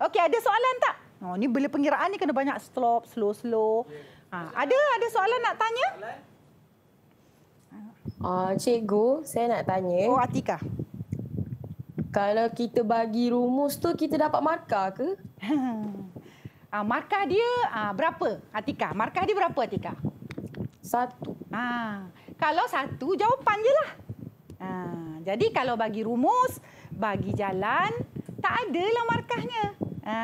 okay ada soalan tak? Oh, ni bila pengiraan ni kena banyak stop, slow-slow. Ha, ada ada soalan nak tanya? Uh, cikgu, saya nak tanya. Oh, Atika. Kalau kita bagi rumus tu, kita dapat markah ke? uh, markah dia uh, berapa, Atika? Markah dia berapa, Atika? Satu. Ha, kalau satu, jawapan je lah. Ha, jadi kalau bagi rumus, bagi jalan, tak adalah markahnya. Ha,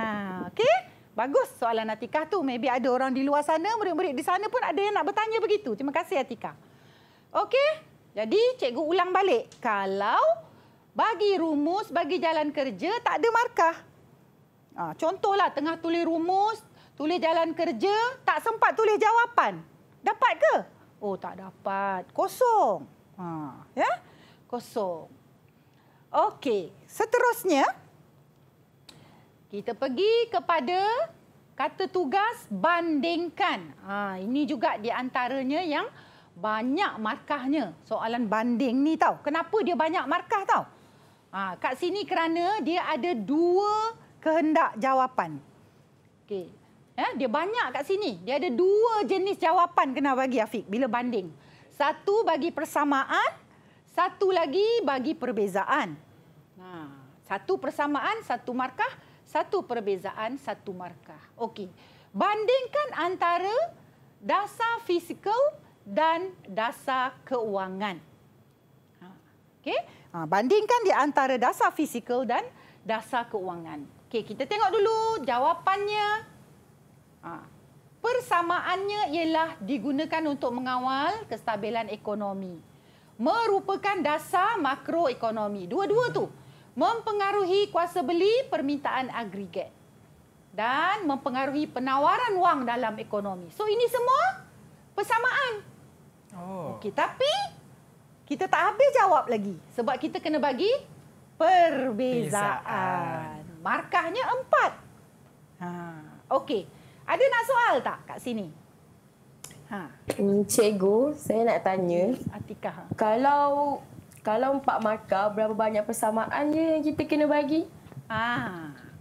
Okey? Bagus soalan Atika tu. Maybe ada orang di luar sana, murid-murid di sana pun ada yang nak bertanya begitu. Terima kasih Atika. Okey? Jadi cikgu ulang balik. Kalau bagi rumus, bagi jalan kerja, tak ada markah. Ha, contohlah tengah tulis rumus, tulis jalan kerja, tak sempat tulis jawapan. Dapat ke? Oh tak dapat. Kosong. Ha, ya? Kosong. Okey, seterusnya kita pergi kepada kata tugas bandingkan. Ha, ini juga di antaranya yang banyak markahnya soalan banding ni tahu. Kenapa dia banyak markah tahu? Ha, kat sini kerana dia ada dua kehendak jawapan. Okey, Eh, dia banyak kat sini. Dia ada dua jenis jawapan kena bagi Afiq bila banding. Satu bagi persamaan, satu lagi bagi perbezaan. Ha, satu persamaan, satu markah, satu perbezaan, satu markah. Okey. Bandingkan antara dasar fizikal dan dasar keuangan. Ha, okey. Ha, bandingkan di antara dasar fizikal dan dasar keuangan. Okey, kita tengok dulu jawapannya. Ha. Persamaannya ialah digunakan untuk mengawal kestabilan ekonomi. Merupakan dasar makroekonomi. Dua-dua tu mempengaruhi kuasa beli permintaan agregat dan mempengaruhi penawaran wang dalam ekonomi. So ini semua persamaan. Oh. Okey, tapi kita tak habis jawab lagi sebab kita kena bagi perbezaan. Markahnya empat. Ha. okey. Ada nak soal tak kat sini? Ha. Cikgu, saya nak tanya. Atika. Ha. Kalau kalau empat markah, berapa banyak persamaan yang kita kena bagi? Ha.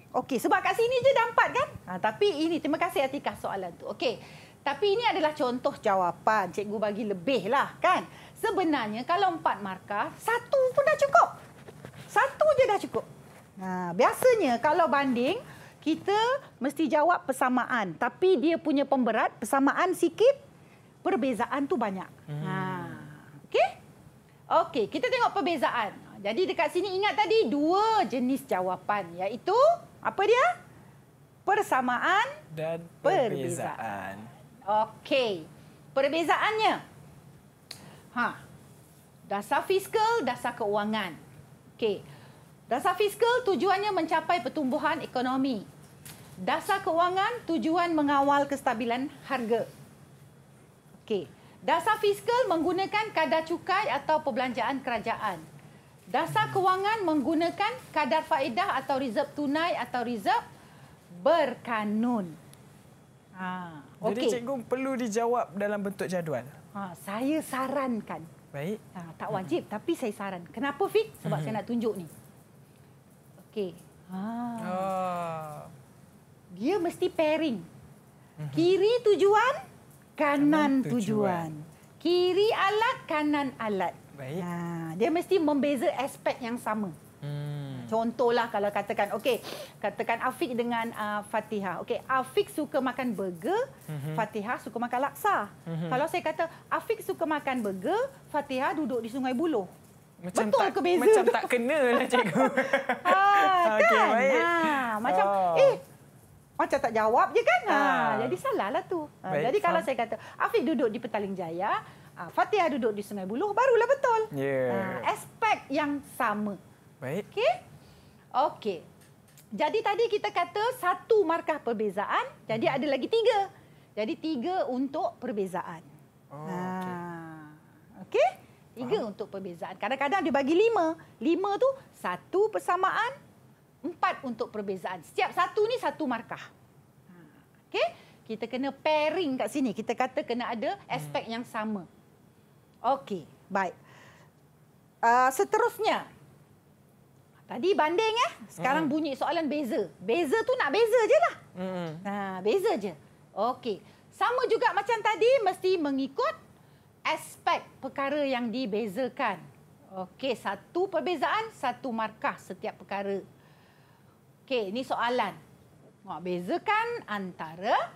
Okey, sebab kat sini je dapat kan? Ha, tapi ini, terima kasih Atika soalan tu. Okey, tapi ini adalah contoh jawapan. Cikgu bagi lebih lah kan? Sebenarnya kalau empat markah, satu pun dah cukup. Satu je dah cukup. Ha, biasanya kalau banding, kita mesti jawab persamaan tapi dia punya pemberat persamaan sikit perbezaan tu banyak hmm. ha okey okey kita tengok perbezaan jadi dekat sini ingat tadi dua jenis jawapan iaitu apa dia persamaan dan perbezaan, perbezaan. okey perbezaannya ha dasar fiskal dasar keuangan okey Dasar fiskal tujuannya mencapai pertumbuhan ekonomi. Dasar kewangan tujuan mengawal kestabilan harga. Okey. Dasar fiskal menggunakan kadar cukai atau perbelanjaan kerajaan. Dasar kewangan menggunakan kadar faedah atau rizab tunai atau rizab berkanun. Ha. Okay. Jadi cikgu perlu dijawab dalam bentuk jadual. Ha, saya sarankan. Baik. Ha, tak wajib hmm. tapi saya saran. Kenapa Fik? Sebab hmm. saya nak tunjuk ni. Okey. Ha. Oh dia mesti pairing. Mhm. Kiri tujuan, kanan, kanan tujuan. tujuan. Kiri alat, kanan alat. Baik. Ha, dia mesti membeza aspek yang sama. Hmm. Contohlah kalau katakan, okey, katakan Afiq dengan uh, Fatihah. Okey, Afiq suka makan burger, hmm. Fatihah suka makan laksa. Hmm. Kalau saya kata Afiq suka makan burger, Fatihah duduk di Sungai Buloh. Macam Betul tak, ke beza? Macam tu? tak kena lah cikgu. ha, ah, Okay, kan? baik. Ha, macam, oh. eh, macam tak jawab je ya kan. Ha. Ha. Jadi salah lah tu. Ha. Baik, Jadi kalau so. saya kata Afiq duduk di Petaling Jaya, ha, ah, Fatihah duduk di Sungai Buloh, barulah betul. Yeah. Ha. Aspek yang sama. Baik. Okey. Okey. Jadi tadi kita kata satu markah perbezaan. Jadi hmm. ada lagi tiga. Jadi tiga untuk perbezaan. Oh, okey. Okey? Tiga Faham. untuk perbezaan. Kadang-kadang dia bagi lima. Lima tu satu persamaan, Empat untuk perbezaan. Setiap satu ni satu markah. Okey? Kita kena pairing kat sini. Kita kata kena ada aspek hmm. yang sama. Okey, baik. Uh, seterusnya. Tadi banding eh. Sekarang hmm. bunyi soalan beza. Beza tu nak beza je lah. Hmm. Ha, beza je. Okey. Sama juga macam tadi, mesti mengikut aspek perkara yang dibezakan. Okey, satu perbezaan, satu markah setiap perkara. Okey, ini soalan. Nak bezakan antara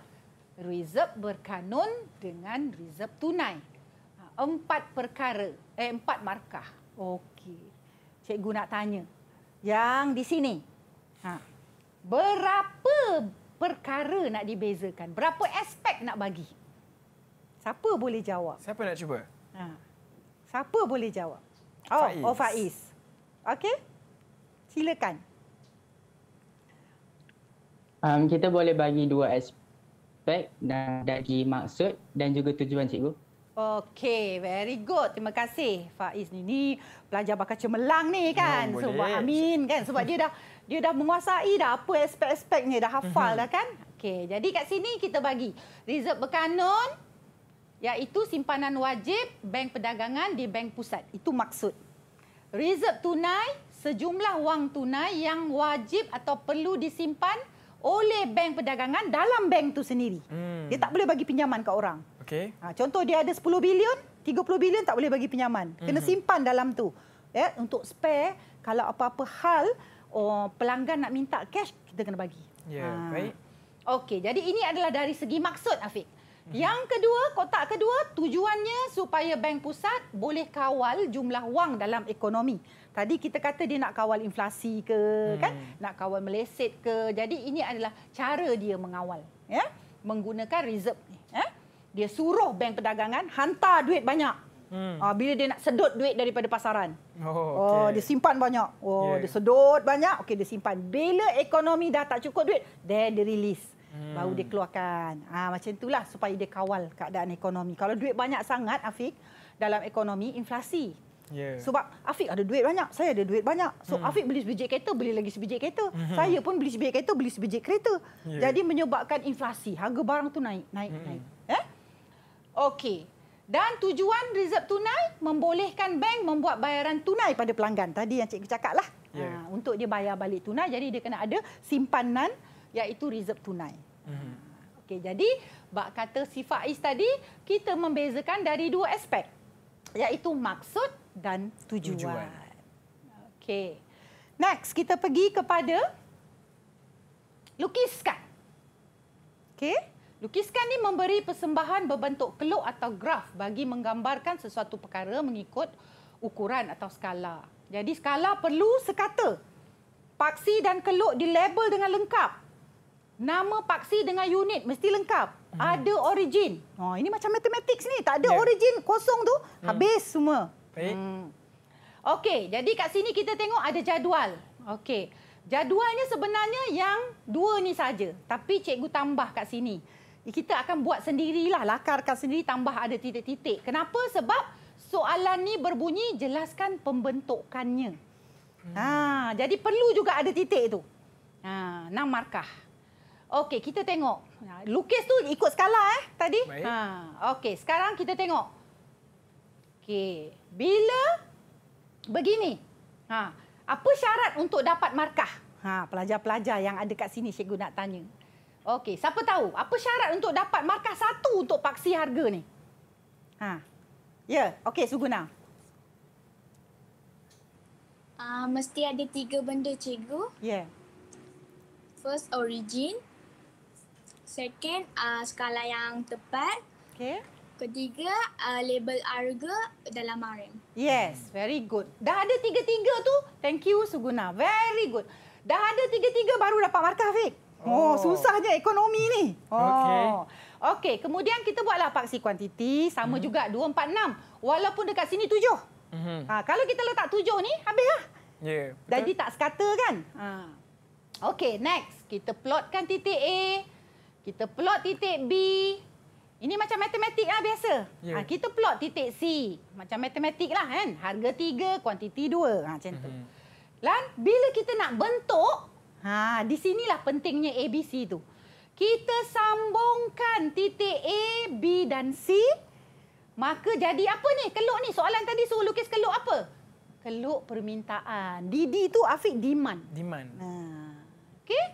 rizab berkanun dengan rizab tunai. Ha, empat perkara, eh empat markah. Okey. Cikgu nak tanya. Yang di sini. Ha. Berapa perkara nak dibezakan? Berapa aspek nak bagi? Siapa boleh jawab? Siapa nak cuba? Ha. Siapa boleh jawab? Oh, Faiz. Oh, Faiz. Okey. Silakan. Um, kita boleh bagi dua aspek dan bagi maksud dan juga tujuan cikgu. Okey, very good. Terima kasih Faiz ini pelajar bakal cemerlang ni hmm, kan. Oh, Sebab so, amin kan. Sebab dia dah dia dah menguasai dah apa aspek-aspeknya dah hafal hmm. dah kan. Okey, jadi kat sini kita bagi reserve berkanun iaitu simpanan wajib bank perdagangan di bank pusat. Itu maksud. Reserve tunai sejumlah wang tunai yang wajib atau perlu disimpan oleh bank perdagangan dalam bank tu sendiri. Hmm. Dia tak boleh bagi pinjaman ke orang. Okey. Ha, contoh dia ada 10 bilion, 30 bilion tak boleh bagi pinjaman. Kena hmm. simpan dalam tu. Ya, untuk spare kalau apa-apa hal oh, pelanggan nak minta cash kita kena bagi. Ya, yeah, ha. baik. Okey, jadi ini adalah dari segi maksud Afiq. Hmm. Yang kedua, kotak kedua tujuannya supaya bank pusat boleh kawal jumlah wang dalam ekonomi. Tadi kita kata dia nak kawal inflasi ke hmm. kan, nak kawal meleset ke. Jadi ini adalah cara dia mengawal, ya. Menggunakan reserve ni, ya. Dia suruh bank perdagangan hantar duit banyak. Hmm. Uh, bila dia nak sedut duit daripada pasaran. Oh, oh okay. uh, dia simpan banyak. Oh, yeah. dia sedut banyak. Okey, dia simpan. Bila ekonomi dah tak cukup duit, then dia release. Hmm. Baru dia keluarkan. Ah, macam itulah supaya dia kawal keadaan ekonomi. Kalau duit banyak sangat, Afiq, dalam ekonomi inflasi. Yeah. Sebab Afiq ada duit banyak, saya ada duit banyak. So hmm. Afiq beli sebijik kereta, beli lagi sebijik kereta. Hmm. Saya pun beli sebijik kereta, beli sebijik kereta. Yeah. Jadi menyebabkan inflasi, harga barang tu naik, naik, hmm. naik. Eh? Okey. Dan tujuan rezerv tunai membolehkan bank membuat bayaran tunai pada pelanggan. Tadi yang cikgu cakap lah. Yeah. Ha, untuk dia bayar balik tunai, jadi dia kena ada simpanan iaitu rezerv tunai. Hmm. Okey, jadi bak kata sifat Faiz tadi, kita membezakan dari dua aspek. Iaitu maksud dan tujuan. tujuan. Okey. Next, kita pergi kepada lukiskan. Okey. Lukiskan ini memberi persembahan berbentuk keluk atau graf bagi menggambarkan sesuatu perkara mengikut ukuran atau skala. Jadi skala perlu sekata. Paksi dan keluk dilabel dengan lengkap. Nama paksi dengan unit mesti lengkap. Hmm. Ada origin. Oh, ini macam matematik ni. Tak ada yeah. origin kosong tu, hmm. habis semua. Baik. Hmm. Okey, jadi kat sini kita tengok ada jadual. Okey. Jadualnya sebenarnya yang dua ni saja, tapi cikgu tambah kat sini. Kita akan buat sendirilah, lakarkan sendiri tambah ada titik-titik. Kenapa? Sebab soalan ni berbunyi jelaskan pembentukannya. Hmm. Ha, jadi perlu juga ada titik tu. Ha, enam markah. Okey, kita tengok. Lukis tu ikut skala eh tadi. Baik. Ha, okey, sekarang kita tengok. Okey. Bila begini. Ha, apa syarat untuk dapat markah? Ha, pelajar-pelajar yang ada kat sini cikgu nak tanya. Okey, siapa tahu apa syarat untuk dapat markah satu untuk paksi harga ni? Ha. Ya, yeah. okey Suguna. Ah, uh, mesti ada tiga benda cikgu. Ya. Yeah. First origin. Second, uh, skala yang tepat. Okey. Ketiga, uh, label harga dalam RM. Yes, very good. Dah ada tiga-tiga tu. Thank you, Suguna. Very good. Dah ada tiga-tiga baru dapat markah, Fik. Oh, oh susahnya ekonomi ni. Oh. Okay. Okey, kemudian kita buatlah paksi kuantiti. Sama mm-hmm. juga, dua, empat, enam. Walaupun dekat sini tujuh. Mm-hmm. kalau kita letak tujuh ni, habislah. Yeah, Jadi tak sekata kan? Ha. Okey, next. Kita plotkan titik A. Kita plot titik B. Ini macam matematik lah biasa. Yeah. Ha, kita plot titik C. Macam matematik lah kan. Harga tiga, kuantiti dua. Ha, macam tu. Mm-hmm. Dan bila kita nak bentuk, ha, di sinilah pentingnya ABC tu. Kita sambungkan titik A, B dan C. Maka jadi apa ni? Keluk ni. Soalan tadi suruh lukis keluk apa? Keluk permintaan. Didi tu Afiq demand. Demand. Ha. Okey?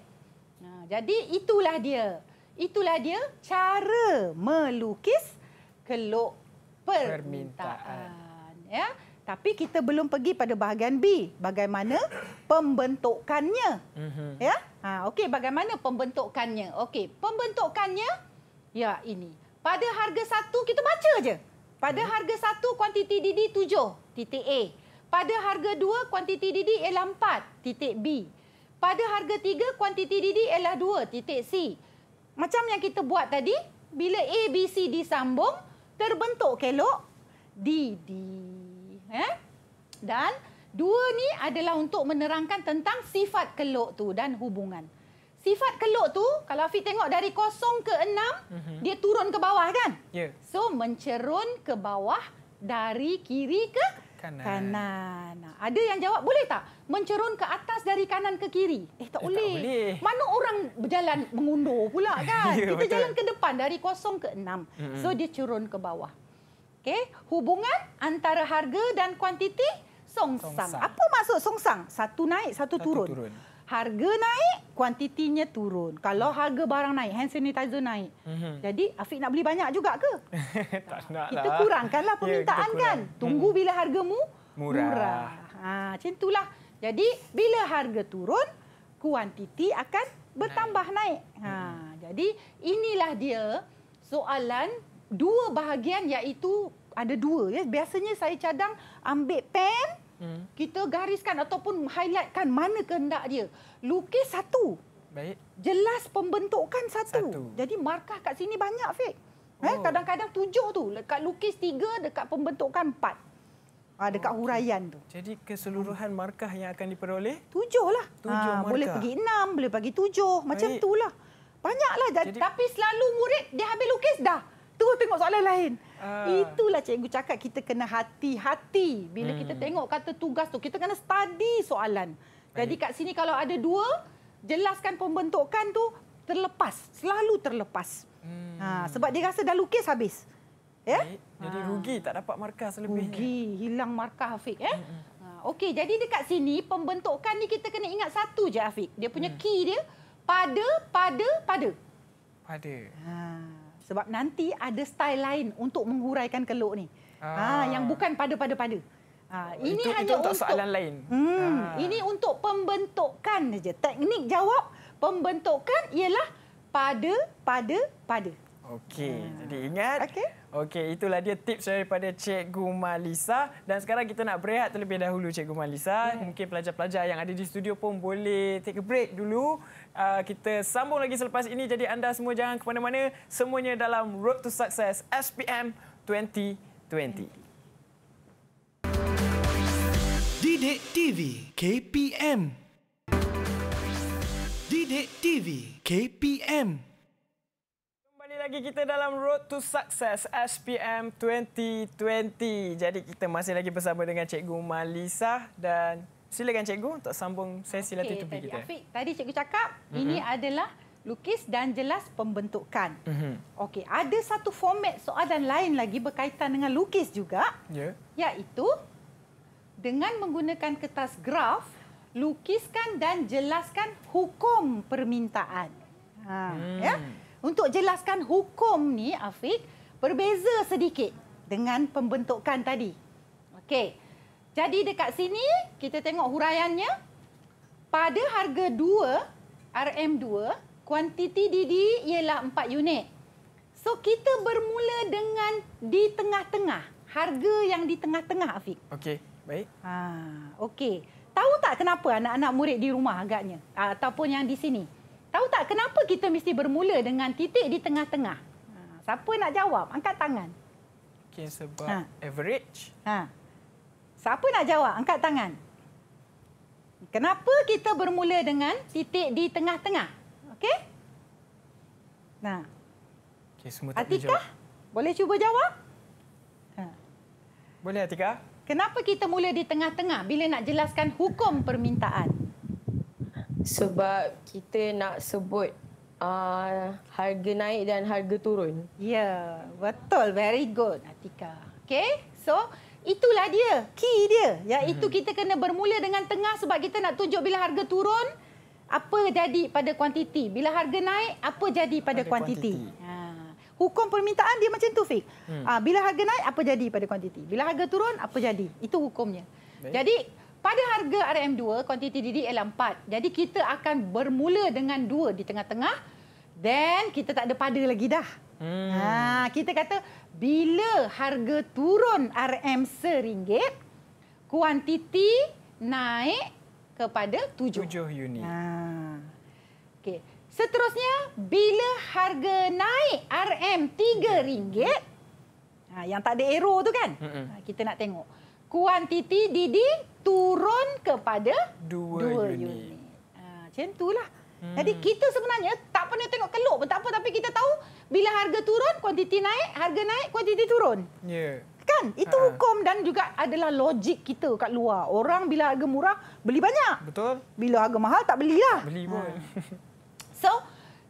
Ha, jadi itulah dia. Itulah dia cara melukis keluk permintaan. Ya? Tapi kita belum pergi pada bahagian B. Bagaimana pembentukannya? Mhm. Ya? Ha, Okey, bagaimana pembentukannya? Okay, pembentukannya ya ini. Pada harga satu, kita baca aja. Pada mhm. harga satu, kuantiti DD tujuh, titik A. Pada harga dua, kuantiti DD ialah empat, titik B. Pada harga tiga, kuantiti DD ialah dua, titik C. Macam yang kita buat tadi, bila A, B, C D sambung terbentuk kelok D, D. Eh? Dan dua ni adalah untuk menerangkan tentang sifat kelok tu dan hubungan. Sifat kelok tu, kalau Afiq tengok dari kosong ke enam, uh-huh. dia turun ke bawah kan? Yeah. So, mencerun ke bawah dari kiri ke kanan. kanan. Ada yang jawab boleh tak? Mencerun ke atas dari kanan ke kiri. Eh tak, eh, boleh. tak boleh. Mana orang berjalan mengundur pula kan? yeah, Kita betul. jalan ke depan dari kosong ke enam. Mm-hmm. So dia curun ke bawah. Okay. Hubungan antara harga dan kuantiti songsang. songsang. Apa maksud songsang? Satu naik, satu, satu turun. turun harga naik, kuantitinya turun. Kalau hmm. harga barang naik, hand sanitizer naik. Mm-hmm. Jadi Afiq nak beli banyak juga ke? tak nak lah. kurangkanlah ya, permintaan yeah, kan? kita kurang. kan. Tunggu hmm. bila hargamu murah. murah. Ha, macam itulah. Jadi bila harga turun, kuantiti akan bertambah naik. naik. Ha, hmm Jadi inilah dia soalan dua bahagian iaitu ada dua. Ya. Biasanya saya cadang ambil pen, hmm. kita gariskan ataupun highlightkan mana kehendak dia. Lukis satu. Baik. Jelas pembentukan satu. satu. Jadi markah kat sini banyak, Fik. Eh, oh. kadang-kadang tujuh tu. Dekat lukis tiga, dekat pembentukan empat. Ha, dekat oh, huraian okay. tu. Jadi keseluruhan markah yang akan diperoleh? Tujuh lah. Tujuh ha, markah. Boleh pergi enam, boleh pergi tujuh. Macam tu lah. Banyaklah. Jadi... Tapi selalu murid, dia habis lukis, dah terus tengok soalan lain. Uh. Itulah cikgu cakap kita kena hati-hati bila hmm. kita tengok kata tugas tu. Kita kena study soalan. Jadi kat sini kalau ada dua, jelaskan pembentukan tu terlepas, selalu terlepas. Hmm. Ha, sebab dia rasa dah lukis habis. Ya? Yeah? Jadi ha. rugi tak dapat markah selebihnya. Rugi, hilang markah Afiq. Eh? Hmm. Ha, Okey, jadi dekat sini pembentukan ni kita kena ingat satu je Afiq. Dia punya hmm. key dia pada, pada, pada. Pada. Ha. Sebab nanti ada style lain untuk menghuraikan keluk ni. Ha, ah. Ha, yang bukan pada-pada-pada. Ha, oh, ini itu, hanya itu untuk soalan untuk, lain. Hmm, ah. Ini untuk pembentukan saja. Teknik jawab pembentukan ialah pada-pada-pada. Okey, ha. jadi ingat. Okey. Okey, itulah dia tips daripada Cikgu Malisa. Dan sekarang kita nak berehat terlebih dahulu, Cikgu Malisa. Yeah. Mungkin pelajar-pelajar yang ada di studio pun boleh take a break dulu. Uh, kita sambung lagi selepas ini. Jadi anda semua jangan ke mana-mana. Semuanya dalam Road to Success SPM 2020. Didik TV KPM Didik TV KPM lagi kita dalam Road to Success SPM 2020. Jadi kita masih lagi bersama dengan Cikgu Malisa dan silakan Cikgu untuk sambung sesi okay, latihan tepi kita. Afiq, tadi Cikgu cakap mm -hmm. ini adalah lukis dan jelas pembentukan. Mm -hmm. Okey, ada satu format soal dan lain lagi berkaitan dengan lukis juga. Ya. Yeah. Iaitu dengan menggunakan kertas graf, lukiskan dan jelaskan hukum permintaan. Ha, mm. ya. Hmm untuk jelaskan hukum ni Afiq berbeza sedikit dengan pembentukan tadi. Okey. Jadi dekat sini kita tengok huraiannya pada harga 2 RM2 kuantiti DD ialah 4 unit. So kita bermula dengan di tengah-tengah. Harga yang di tengah-tengah Afiq. Okey, baik. Ha, okey. Tahu tak kenapa anak-anak murid di rumah agaknya ataupun yang di sini? Tahu tak kenapa kita mesti bermula dengan titik di tengah-tengah? Ha, siapa nak jawab? Angkat tangan. Okay, sebab ha. average. Ha. Siapa nak jawab? Angkat tangan. Kenapa kita bermula dengan titik di tengah-tengah? Okey? Nah. Okey, semua tak Atika, boleh jawab. boleh cuba jawab? Ha. Boleh, Atika. Kenapa kita mula di tengah-tengah bila nak jelaskan hukum permintaan? Sebab kita nak sebut uh, harga naik dan harga turun. Ya, yeah, betul. Very good, Atika. Okay, so itulah dia. Key dia. Iaitu mm-hmm. kita kena bermula dengan tengah sebab kita nak tunjuk bila harga turun, apa jadi pada kuantiti. Bila harga naik, apa jadi pada, pada kuantiti. kuantiti. Ha. Hukum permintaan dia macam tu, Fik. Hmm. Ha, bila harga naik, apa jadi pada kuantiti? Bila harga turun, apa jadi? Itu hukumnya. Baik. Jadi, pada harga RM2, kuantiti didik ialah 4. Jadi kita akan bermula dengan 2 di tengah-tengah. Then kita tak ada pada lagi dah. Hmm. Ha, kita kata bila harga turun RM1, kuantiti naik kepada 7. 7 unit. Ha. Okay. Seterusnya, bila harga naik RM3, ha, yang tak ada arrow tu kan? Ha, kita nak tengok. Kuantiti didik turun kepada dua, dua unit. unit. Ha, macam itulah. Hmm. Jadi kita sebenarnya tak pernah tengok keluk pun tak apa. Tapi kita tahu bila harga turun, kuantiti naik. Harga naik, kuantiti turun. Ya. Yeah. Kan? Itu ha. hukum dan juga adalah logik kita kat luar. Orang bila harga murah, beli banyak. Betul. Bila harga mahal, tak belilah. Beli pun. Ha. So,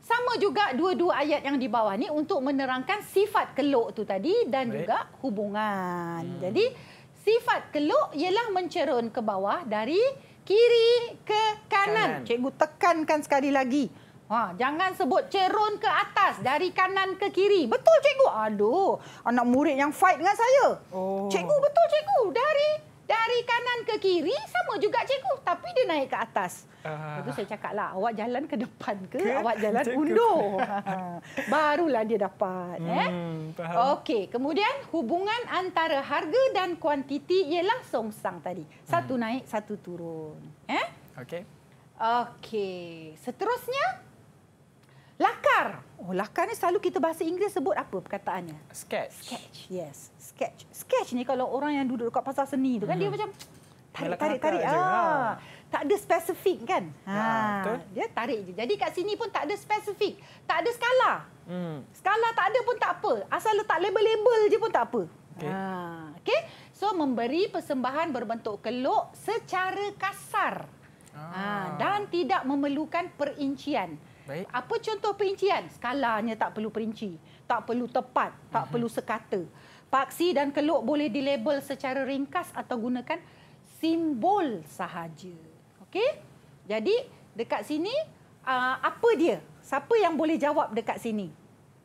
sama juga dua-dua ayat yang di bawah ni untuk menerangkan sifat keluk tu tadi dan Baik. juga hubungan. Hmm. Jadi... Sifat keluk ialah menceron ke bawah dari kiri ke kanan. kanan. Cikgu tekankan sekali lagi. Ha, jangan sebut cerun ke atas dari kanan ke kiri. Betul cikgu? Aduh, anak murid yang fight dengan saya. Oh. Cikgu betul cikgu. Dari dari kanan ke kiri sama juga cikgu tapi dia naik ke atas. Uh, ah. Itu saya cakaplah awak jalan ke depan ke, ke awak jalan undur. Ha, ha. Barulah dia dapat hmm, eh. Okey, kemudian hubungan antara harga dan kuantiti ia langsung sang tadi. Satu hmm. naik, satu turun. Eh? Okey. Okey, seterusnya Lakar. Oh, lakar ni selalu kita bahasa Inggeris sebut apa perkataannya? Sketch. Sketch, yes. Sketch. Sketch ni kalau orang yang duduk dekat pasar seni tu kan, hmm. dia mhm. macam tarik, tarik, tarik. Ah, ha. Ya. Tak ada spesifik kan? Ha. Ya, ah, betul. Dia tarik je. Jadi kat sini pun tak ada spesifik. Tak ada skala. Hmm. Skala tak ada pun tak apa. Asal letak label-label je pun tak apa. Okay. Ha. Ah, okay? So, memberi persembahan berbentuk keluk secara kasar. Ha. Ha. Dan tidak memerlukan perincian. Baik. Apa contoh perincian? Skalanya tak perlu perinci, tak perlu tepat, tak uh-huh. perlu sekata. Paksi dan keluk boleh dilabel secara ringkas atau gunakan simbol sahaja. Okey? Jadi dekat sini uh, apa dia? Siapa yang boleh jawab dekat sini?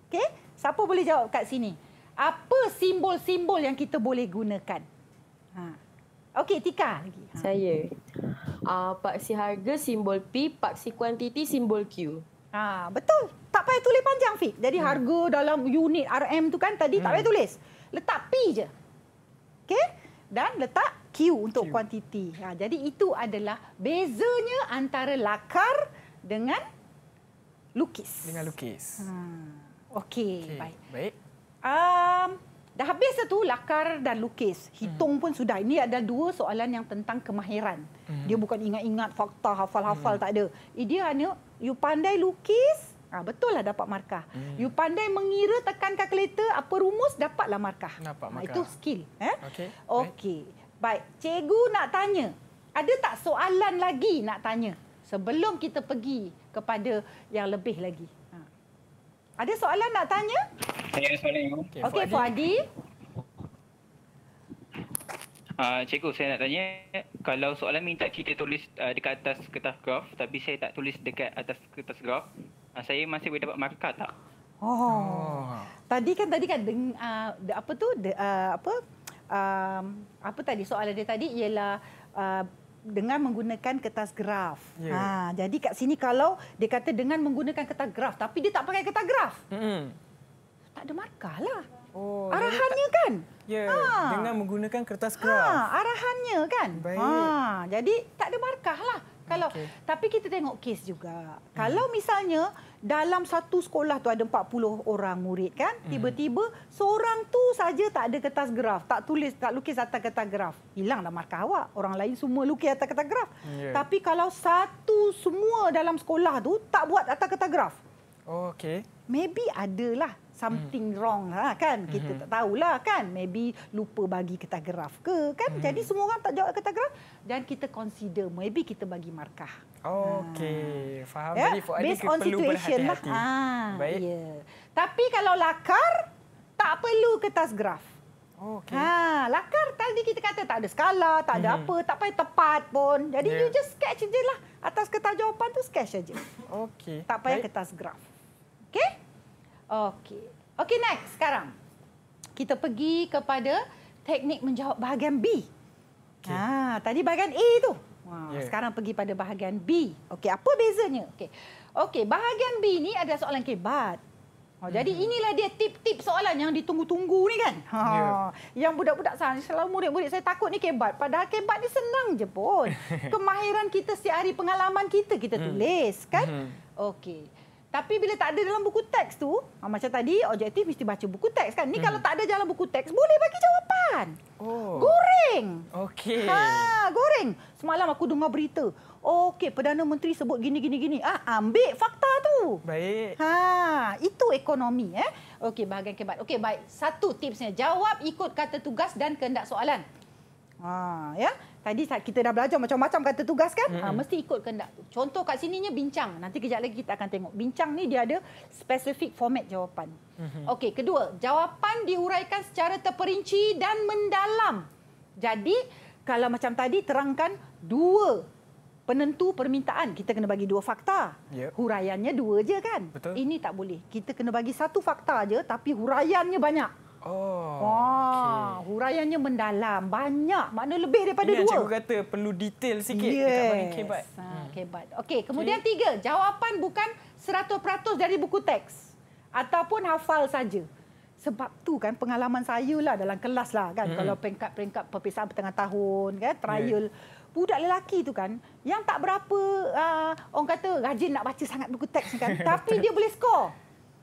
Okey? Siapa boleh jawab dekat sini? Apa simbol-simbol yang kita boleh gunakan? Ha. Okey, Tika lagi. Ha. Saya. Uh, paksi harga simbol P, paksi kuantiti simbol Q. Ha, betul. Tak payah tulis panjang, Fik. Jadi hmm. harga dalam unit RM tu kan tadi hmm. tak payah hmm. tulis. Letak P je. Okey? Dan letak Q untuk kuantiti. Ha, jadi itu adalah bezanya antara lakar dengan lukis. Dengan lukis. Hmm. Okey, okay. baik. Baik. Um, dah habis satu lakar dan lukis. Hitung hmm. pun sudah. Ini ada dua soalan yang tentang kemahiran. Hmm. Dia bukan ingat-ingat fakta, hafal-hafal hmm. tak ada. Eh, dia hanya you pandai lukis, ah betul lah dapat markah. Hmm. You pandai mengira tekan kalkulator, apa rumus dapatlah markah. Dapat ah, markah. Nah, itu skill, eh. Okey. Okey. Baik, cikgu nak tanya. Ada tak soalan lagi nak tanya sebelum kita pergi kepada yang lebih lagi? Ah. Ada soalan nak tanya? Saya soalan. Okey, okay, Fuadi. Fuadi. Ah, cikgu saya nak tanya kalau soalan minta kita tulis uh, dekat atas kertas graf tapi saya tak tulis dekat atas kertas graf uh, saya masih boleh dapat markah tak oh. oh tadi kan tadi kan deng, uh, de, apa tu de, uh, apa um, apa tadi soalan dia tadi ialah uh, dengan menggunakan kertas graf. Yeah. Ya. Ha, jadi kat sini kalau dia kata dengan menggunakan kertas graf tapi dia tak pakai kertas graf. Mm-hmm. Tak ada markah lah. Oh, arahannya kan? Ya, ha. dengan menggunakan kertas kraf. Ha, arahannya kan? Baik. Ha, jadi tak ada markah lah. Kalau okay. tapi kita tengok kes juga. Hmm. Kalau misalnya dalam satu sekolah tu ada 40 orang murid kan, hmm. tiba-tiba hmm. seorang tu saja tak ada kertas graf, tak tulis, tak lukis atas kertas graf. Hilanglah markah awak. Orang lain semua lukis atas kertas graf. Yeah. Tapi kalau satu semua dalam sekolah tu tak buat atas kertas graf. Oh, okey. Maybe adalah something hmm. wrong lah kan kita hmm. tak tahulah kan maybe lupa bagi ketagraf ke kan hmm. jadi semua orang tak jawab ketagraf dan kita consider maybe kita bagi markah okey ha. faham yeah. jadi Based on perlu situation lah. ha baik yeah. tapi kalau lakar tak perlu kertas graf okey ha lakar tadi kita kata tak ada skala tak ada hmm. apa tak payah tepat pun jadi yeah. you just sketch je lah atas kertas jawapan tu sketch saja. okey tak payah baik. kertas graf Okey. Okey next sekarang. Kita pergi kepada teknik menjawab bahagian B. Okay. Ha, tadi bahagian A tu. Wow, yeah. Ya. sekarang pergi pada bahagian B. Okey, apa bezanya? Okey. Okey, bahagian B ni ada soalan kebat. Oh, jadi mhm. inilah dia tip-tip soalan yang ditunggu-tunggu ni kan. Ha. Yeah. Yang budak-budak sana selalu murid-murid saya takut ni kebat. Padahal kebat ni senang je pun. Kemahiran kita setiap hari pengalaman kita kita hmm. tulis kan? Hmm. Okey. Tapi bila tak ada dalam buku teks tu, ha, macam tadi objektif mesti baca buku teks kan. Ni hmm. kalau tak ada dalam buku teks, boleh bagi jawapan. Oh. Goreng. Okey. Ha, goreng. Semalam aku dengar berita. Okey, Perdana Menteri sebut gini gini gini. Ah, ha, ambil fakta tu. Baik. Ha, itu ekonomi eh. Okey, bahagian kebat. Okey, baik. Satu tipsnya, jawab ikut kata tugas dan kehendak soalan. Ha, ya. Tadi kita dah belajar macam-macam kata tugas kan? Mm -hmm. ha, mesti ikut kendak. Contoh kat sini sininya bincang. Nanti kejap lagi kita akan tengok. Bincang ni dia ada specific format jawapan. Mm -hmm. Okey, kedua. Jawapan diuraikan secara terperinci dan mendalam. Jadi, kalau macam tadi terangkan dua penentu permintaan. Kita kena bagi dua fakta. Yep. Huraiannya dua je kan? Betul. Ini tak boleh. Kita kena bagi satu fakta je tapi huraiannya banyak. Oh. Wah, okay. huraiannya mendalam. Banyak. Makna lebih daripada Ini dua. Ini cikgu kata perlu detail sikit yes. dekat bahagian kebat. Ha, hmm. Okey, kemudian okay. tiga. Jawapan bukan 100% dari buku teks. Ataupun hafal saja. Sebab tu kan pengalaman saya lah dalam kelas lah kan. Hmm. Kalau peringkat-peringkat perpisahan pertengah tahun kan, trial. Yeah. Budak lelaki tu kan, yang tak berapa uh, orang kata rajin nak baca sangat buku teks kan. tapi dia boleh skor.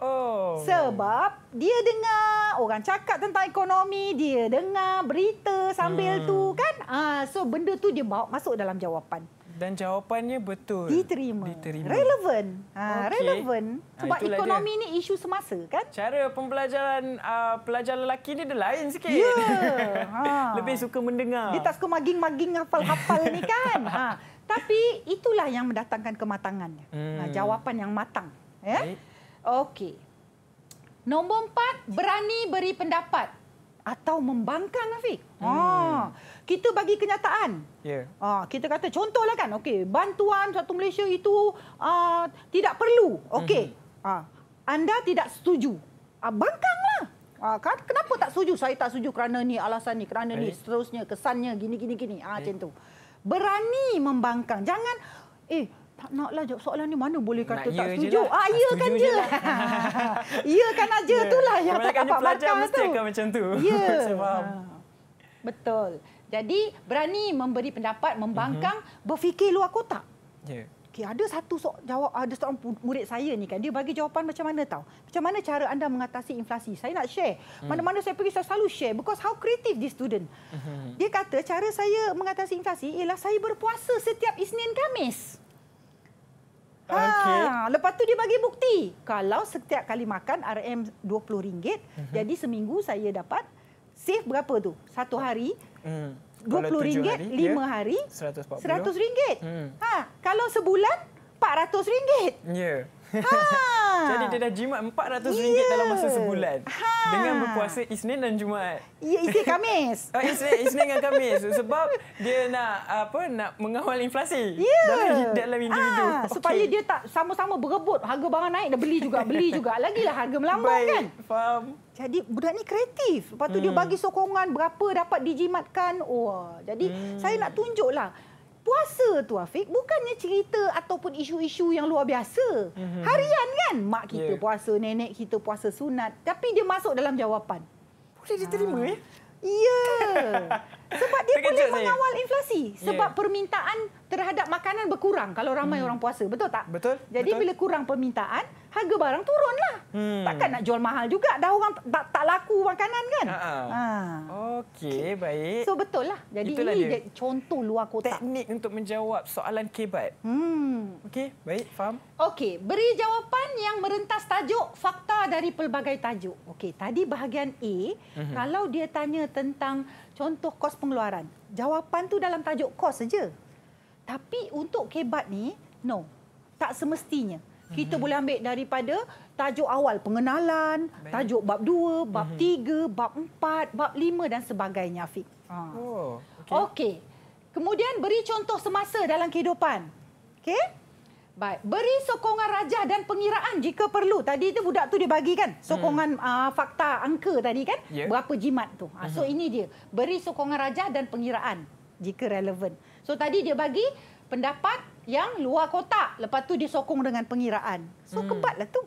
Oh. Sebab dia dengar orang cakap tentang ekonomi, dia dengar berita sambil hmm. tu kan. Ah, so benda tu dia bawa masuk dalam jawapan. Dan jawapannya betul. Diterima. Diterima. Relevant. Ha, ah, okay. relevant. Ah, Sebab ha, ekonomi dia. ni isu semasa kan? Cara pembelajaran uh, pelajar lelaki ni dah lain sikit. Yeah. Ya. Lebih suka mendengar. Dia tak suka maging-maging hafal-hafal ni kan? Ha. Tapi itulah yang mendatangkan kematangannya. Hmm. jawapan yang matang. Ya. Baik. Okey. Nombor empat, berani beri pendapat. Atau membangkang, Afiq. Hmm. Ah, kita bagi kenyataan. Yeah. Ah, kita kata, contohlah kan, okay, bantuan satu Malaysia itu ah, tidak perlu. Okey. Hmm. Ah, anda tidak setuju. Ah, bangkanglah. Ah, kan, kenapa tak setuju? Saya tak setuju kerana ni alasan ni, kerana ni, eh. seterusnya, kesannya, gini, gini, gini. Ah, eh. macam tu. Berani membangkang. Jangan, eh, tak naklah jawab soalan ni mana boleh kata Nak tak setuju. Lah. Ah lah. ya kan je. Ya kan aja tu lah yang tak dapat markah mesti akan macam tu. Ya. Saya faham. Betul. Jadi berani memberi pendapat, membangkang, mm-hmm. berfikir luar kotak. Yeah. Okay, ada satu so jawab ada seorang murid saya ni kan dia bagi jawapan macam mana tahu? Macam mana cara anda mengatasi inflasi? Saya nak share. Hmm. Mana-mana saya pergi saya selalu share because how creative this student. Mhm. Dia kata cara saya mengatasi inflasi ialah saya berpuasa setiap Isnin Kamis Ha, okay. Ah, lepas tu dia bagi bukti. Kalau setiap kali makan RM20, uh-huh. jadi seminggu saya dapat save berapa tu? Satu hari, RM20, hmm. ringgit, lima ya. hari, RM140. RM100. Hmm. Ha, kalau sebulan, RM400. Ya. Yeah. Ha. Jadi dia dah jimat RM400 yeah. dalam masa sebulan. Ha. Dengan berpuasa Isnin dan Jumaat. Ya, yeah, Isnin Kamis. Oh, Isnin, Isnin dan Kamis. Sebab dia nak apa nak mengawal inflasi yeah. dalam, dalam individu. Ha. Ah, okay. Supaya dia tak sama-sama berebut harga barang naik dia beli juga. Beli juga. Lagilah harga melambung Baik. kan. Faham. Jadi budak ni kreatif. Lepas tu hmm. dia bagi sokongan berapa dapat dijimatkan. Wah. Oh. Jadi hmm. saya nak tunjuklah. lah. Puasa tu Afiq bukannya cerita ataupun isu-isu yang luar biasa. Mm-hmm. Harian kan mak kita yeah. puasa, nenek kita puasa sunat tapi dia masuk dalam jawapan. Boleh diterima ha. eh? Ya. Sebab dia Terkejut boleh mengawal saya. inflasi. Ya. Sebab yeah. permintaan terhadap makanan berkurang kalau ramai mm. orang puasa. Betul tak? Betul. Jadi betul. bila kurang permintaan, harga barang turunlah. Hmm. Takkan nak jual mahal juga. Dah orang tak, tak laku makanan kan? Ha. ha. ha. Okey, baik. So, betul lah. Jadi, Itulah ini dia. contoh luar kota. Teknik untuk menjawab soalan kebat. Hmm. Okey, baik. Faham? Okey, beri jawapan yang merentas tajuk fakta dari pelbagai tajuk. Okey, tadi bahagian A, hmm. kalau dia tanya tentang contoh kos pengeluaran, jawapan tu dalam tajuk kos saja. Tapi untuk kebat ni, no. Tak semestinya kita mhm. boleh ambil daripada tajuk awal pengenalan, tajuk bab dua, bab mhm. tiga, bab empat, bab lima dan sebagainya Afiq. Ha. Oh, okey. Okay. Kemudian beri contoh semasa dalam kehidupan. Okey? Baik, beri sokongan rajah dan pengiraan jika perlu. Tadi itu budak tu dia bagi kan sokongan hmm. uh, fakta angka tadi kan? Yeah. Berapa jimat tu? Uh-huh. So hmm. ini dia, beri sokongan rajah dan pengiraan jika relevan. So tadi dia bagi pendapat yang luar kotak. Lepas tu dia sokong dengan pengiraan. So hmm. kebatlah tu.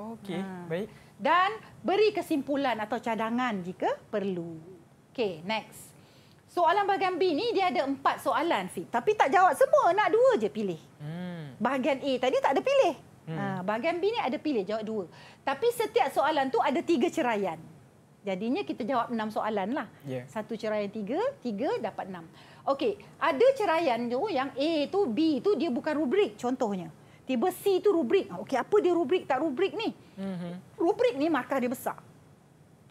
Okey, ha. baik. Dan beri kesimpulan atau cadangan jika perlu. Okey, next. Soalan bahagian B ni dia ada empat soalan Fit. Tapi tak jawab semua, nak dua je pilih. Hmm. Bahagian A tadi tak ada pilih. Hmm. Ha, bahagian B ni ada pilih, jawab dua. Tapi setiap soalan tu ada tiga ceraian. Jadinya kita jawab enam soalan lah. Yeah. Satu ceraian tiga, tiga dapat enam. Okey, ada ceraian tu yang A tu B tu dia bukan rubrik contohnya. Tiba C tu rubrik. Okey, apa dia rubrik tak rubrik ni? mm Rubrik ni markah dia besar.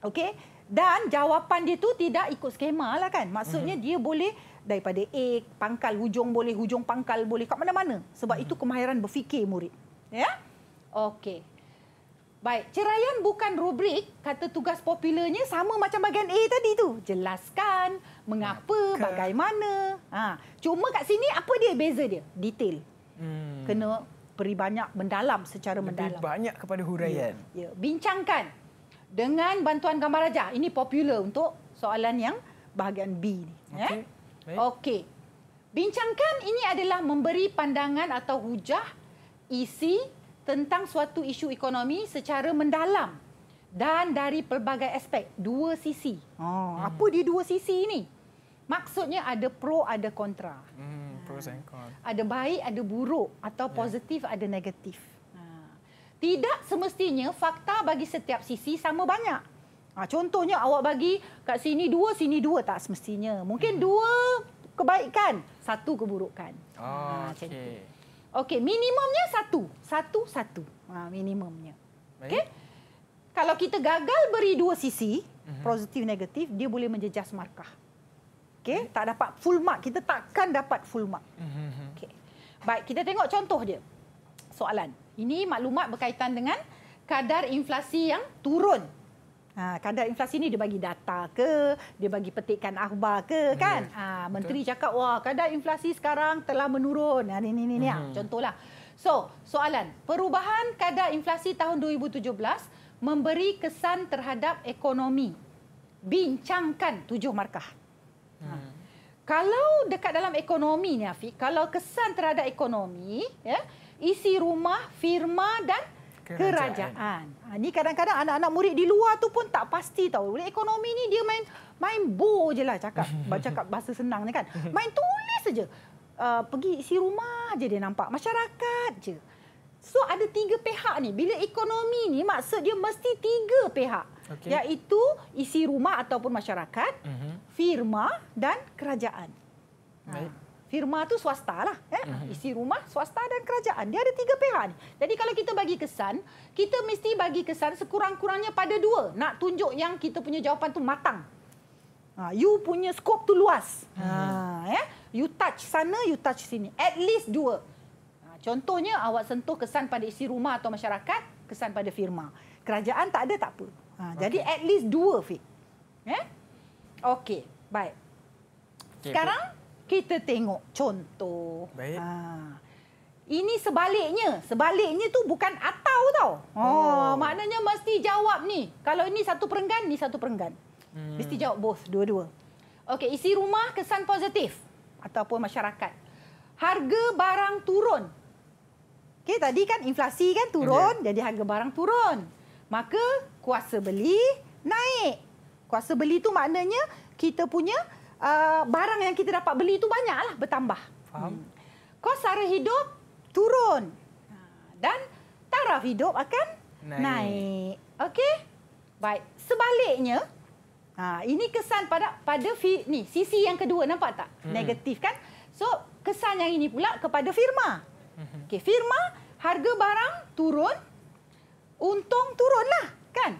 Okey? Dan jawapan dia tu tidak ikut skema lah kan. Maksudnya mm-hmm. dia boleh daripada A pangkal hujung boleh hujung pangkal boleh kat mana-mana. Sebab mm-hmm. itu kemahiran berfikir murid. Ya? Okey. Baik, ceraian bukan rubrik kata tugas popularnya sama macam bagian A tadi tu. Jelaskan mengapa, Maka. bagaimana. Ha, cuma kat sini apa dia beza dia? Detail. Hmm. Kena beri banyak mendalam secara Lebih mendalam. banyak kepada ya, huraian. Ya, ya, bincangkan dengan bantuan gambar raja. Ini popular untuk soalan yang bahagian B ni, okay. ya. Eh? Okey. Bincangkan ini adalah memberi pandangan atau hujah isi tentang suatu isu ekonomi secara mendalam dan dari pelbagai aspek, dua sisi. Oh, hmm. apa di dua sisi ini? Maksudnya ada pro ada kontra. Hmm, pros and cons. Ada baik ada buruk atau ya. positif ada negatif. Ha. Tidak semestinya fakta bagi setiap sisi sama banyak. Ha, contohnya awak bagi kat sini dua, sini dua tak semestinya. Mungkin hmm. dua kebaikan, satu keburukan. Oh, ha, okay. Okey, minimumnya satu. Satu, satu. Ha, minimumnya. Okey. Kalau kita gagal beri dua sisi, uh mhm. -huh. positif negatif, dia boleh menjejas markah. Okey, uh tak dapat full mark. Kita takkan dapat full mark. Uh mhm, -huh. Mhm. Okey. Baik, kita tengok contoh dia. Soalan. Ini maklumat berkaitan dengan kadar inflasi yang turun Ha, kadar inflasi ni dia bagi data ke, dia bagi petikan akhbar ke hmm, kan? Ha, menteri Betul. cakap, wah kadar inflasi sekarang telah menurun. Ha, ni, ni, ni, ni. Ha, hmm. contohlah. So, soalan. Perubahan kadar inflasi tahun 2017 memberi kesan terhadap ekonomi. Bincangkan tujuh markah. Ha. Hmm. Kalau dekat dalam ekonomi ni Afiq, kalau kesan terhadap ekonomi, ya, isi rumah, firma dan kerajaan. kerajaan. Ah, ha, ni kadang-kadang anak-anak murid di luar tu pun tak pasti tahu. Boleh ekonomi ni dia main main bo je lah cakap. cakap bahasa senang ni kan. Main tulis saja. Uh, pergi isi rumah je dia nampak. Masyarakat je. So ada tiga pihak ni. Bila ekonomi ni maksud dia mesti tiga pihak. Okay. Iaitu isi rumah ataupun masyarakat, uh-huh. firma dan kerajaan. Baik firma tu swasta lah. Eh? Mhm. Isi rumah swasta dan kerajaan. Dia ada tiga pihak ni. Jadi kalau kita bagi kesan, kita mesti bagi kesan sekurang-kurangnya pada dua. Nak tunjuk yang kita punya jawapan tu matang. Ha, you punya skop tu luas. Ha, mhm. eh? You touch sana, you touch sini. At least dua. Ha, contohnya awak sentuh kesan pada isi rumah atau masyarakat, kesan pada firma. Kerajaan tak ada, tak apa. Ha, okay. Jadi at least dua, Fik. Eh? Okey, baik. Okay, Sekarang... Good kita tengok contoh. Baik. Ha. Ini sebaliknya. Sebaliknya tu bukan atau tau. Ha. Oh. Maknanya mesti jawab ni. Kalau ini satu perenggan, ni satu perenggan. Hmm. Mesti jawab both, dua-dua. Okey, isi rumah kesan positif ataupun masyarakat. Harga barang turun. Okey, tadi kan inflasi kan turun, okay. Ya. jadi harga barang turun. Maka kuasa beli naik. Kuasa beli tu maknanya kita punya Ah, barang yang kita dapat beli itu banyaklah bertambah. Faham? Hmm. Kos sara hidup turun. Ah, dan taraf hidup akan naik. naik. Okey? Baik. Sebaliknya, ha, ini kesan pada pada fi, ni, sisi yang kedua nampak tak? Hmm. Negatif kan? So, kesan yang ini pula kepada firma. Hmm. Okey, firma harga barang turun, untung turunlah, kan?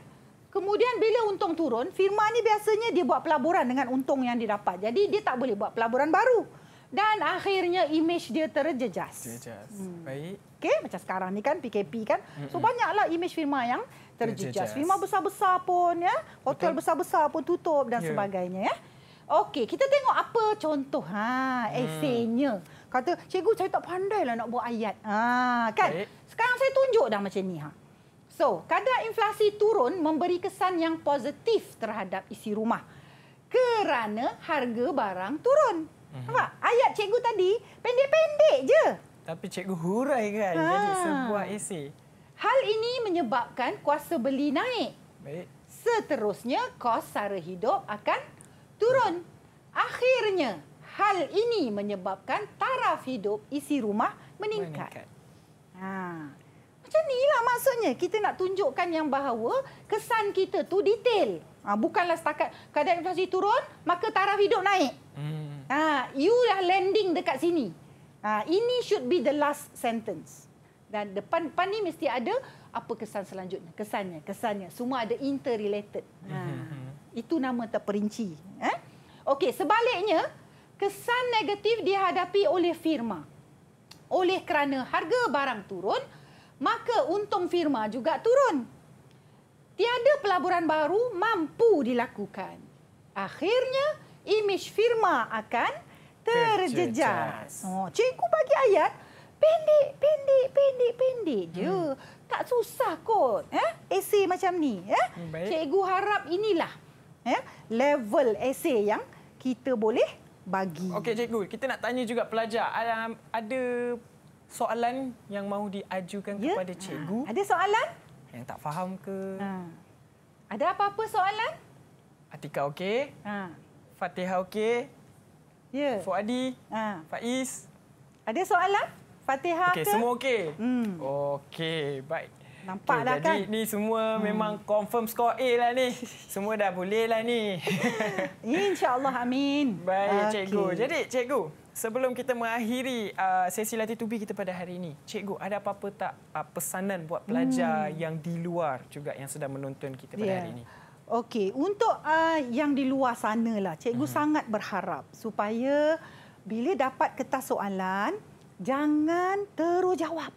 Kemudian bila untung turun, firma ni biasanya dia buat pelaburan dengan untung yang didapat. Jadi dia tak boleh buat pelaburan baru. Dan akhirnya imej dia terjejas. Terjejas. Hmm. Baik. Okey, macam sekarang ni kan PKP kan. So banyaklah imej firma yang terjejas. terjejas. Firma besar-besar pun ya, hotel besar-besar pun tutup dan yeah. sebagainya ya. Okey, kita tengok apa contoh ha esenya. Hmm. Kata, "Cikgu, saya tak pandailah nak buat ayat." Ha, kan? Baik. Sekarang saya tunjuk dah macam ni ha. So, kadar inflasi turun memberi kesan yang positif terhadap isi rumah. Kerana harga barang turun. Mhm. Nampak? Ayat cikgu tadi pendek-pendek je. Tapi cikgu hurai kan ha. jadi sebuah isi. Hal ini menyebabkan kuasa beli naik. Baik. Seterusnya, kos sara hidup akan turun. Akhirnya, hal ini menyebabkan taraf hidup isi rumah meningkat. meningkat. Ha. Macam ni lah maksudnya. Kita nak tunjukkan yang bahawa kesan kita tu detail. Ha, bukanlah setakat kadar inflasi turun, maka taraf hidup naik. Hmm. Ha, you dah landing dekat sini. Ha, ini should be the last sentence. Dan depan-depan mesti ada apa kesan selanjutnya. Kesannya, kesannya. Semua ada interrelated. Ha, itu nama terperinci. Eh? Okey, sebaliknya, kesan negatif dihadapi oleh firma. Oleh kerana harga barang turun, maka untung firma juga turun. Tiada pelaburan baru mampu dilakukan. Akhirnya, imej firma akan terjejas. Oh, cikgu bagi ayat pendek, pendek, pendek, pendek je. Hmm. Tak susah kot eh? esay macam ni. Eh? Hmm, cikgu harap inilah eh? level esay yang kita boleh bagi. Okey, cikgu. Kita nak tanya juga pelajar. Ada soalan yang mahu diajukan ya? kepada cikgu. Ha. Ada soalan? Yang tak faham ke? Ha. Ada apa-apa soalan? Atika okey? Ha. Ah. Fatihah okey? Ya. Fuadi? Ha. Faiz? Ada soalan? Fatihah okay, ke? Okey, semua okey? Hmm. Okey, baik. Nampak okay, lah kan? Jadi ni semua hmm. memang confirm score A lah ni. Semua dah boleh lah ni. InsyaAllah, amin. Baik, okay. cikgu. Jadi, cikgu sebelum kita mengakhiri uh, sesi latih tubi kita pada hari ini, cikgu ada apa-apa tak uh, pesanan buat pelajar hmm. yang di luar juga yang sedang menonton kita pada yeah. hari ya. ini? Okey, untuk uh, yang di luar sana lah, cikgu hmm. sangat berharap supaya bila dapat kertas soalan, jangan terus jawab.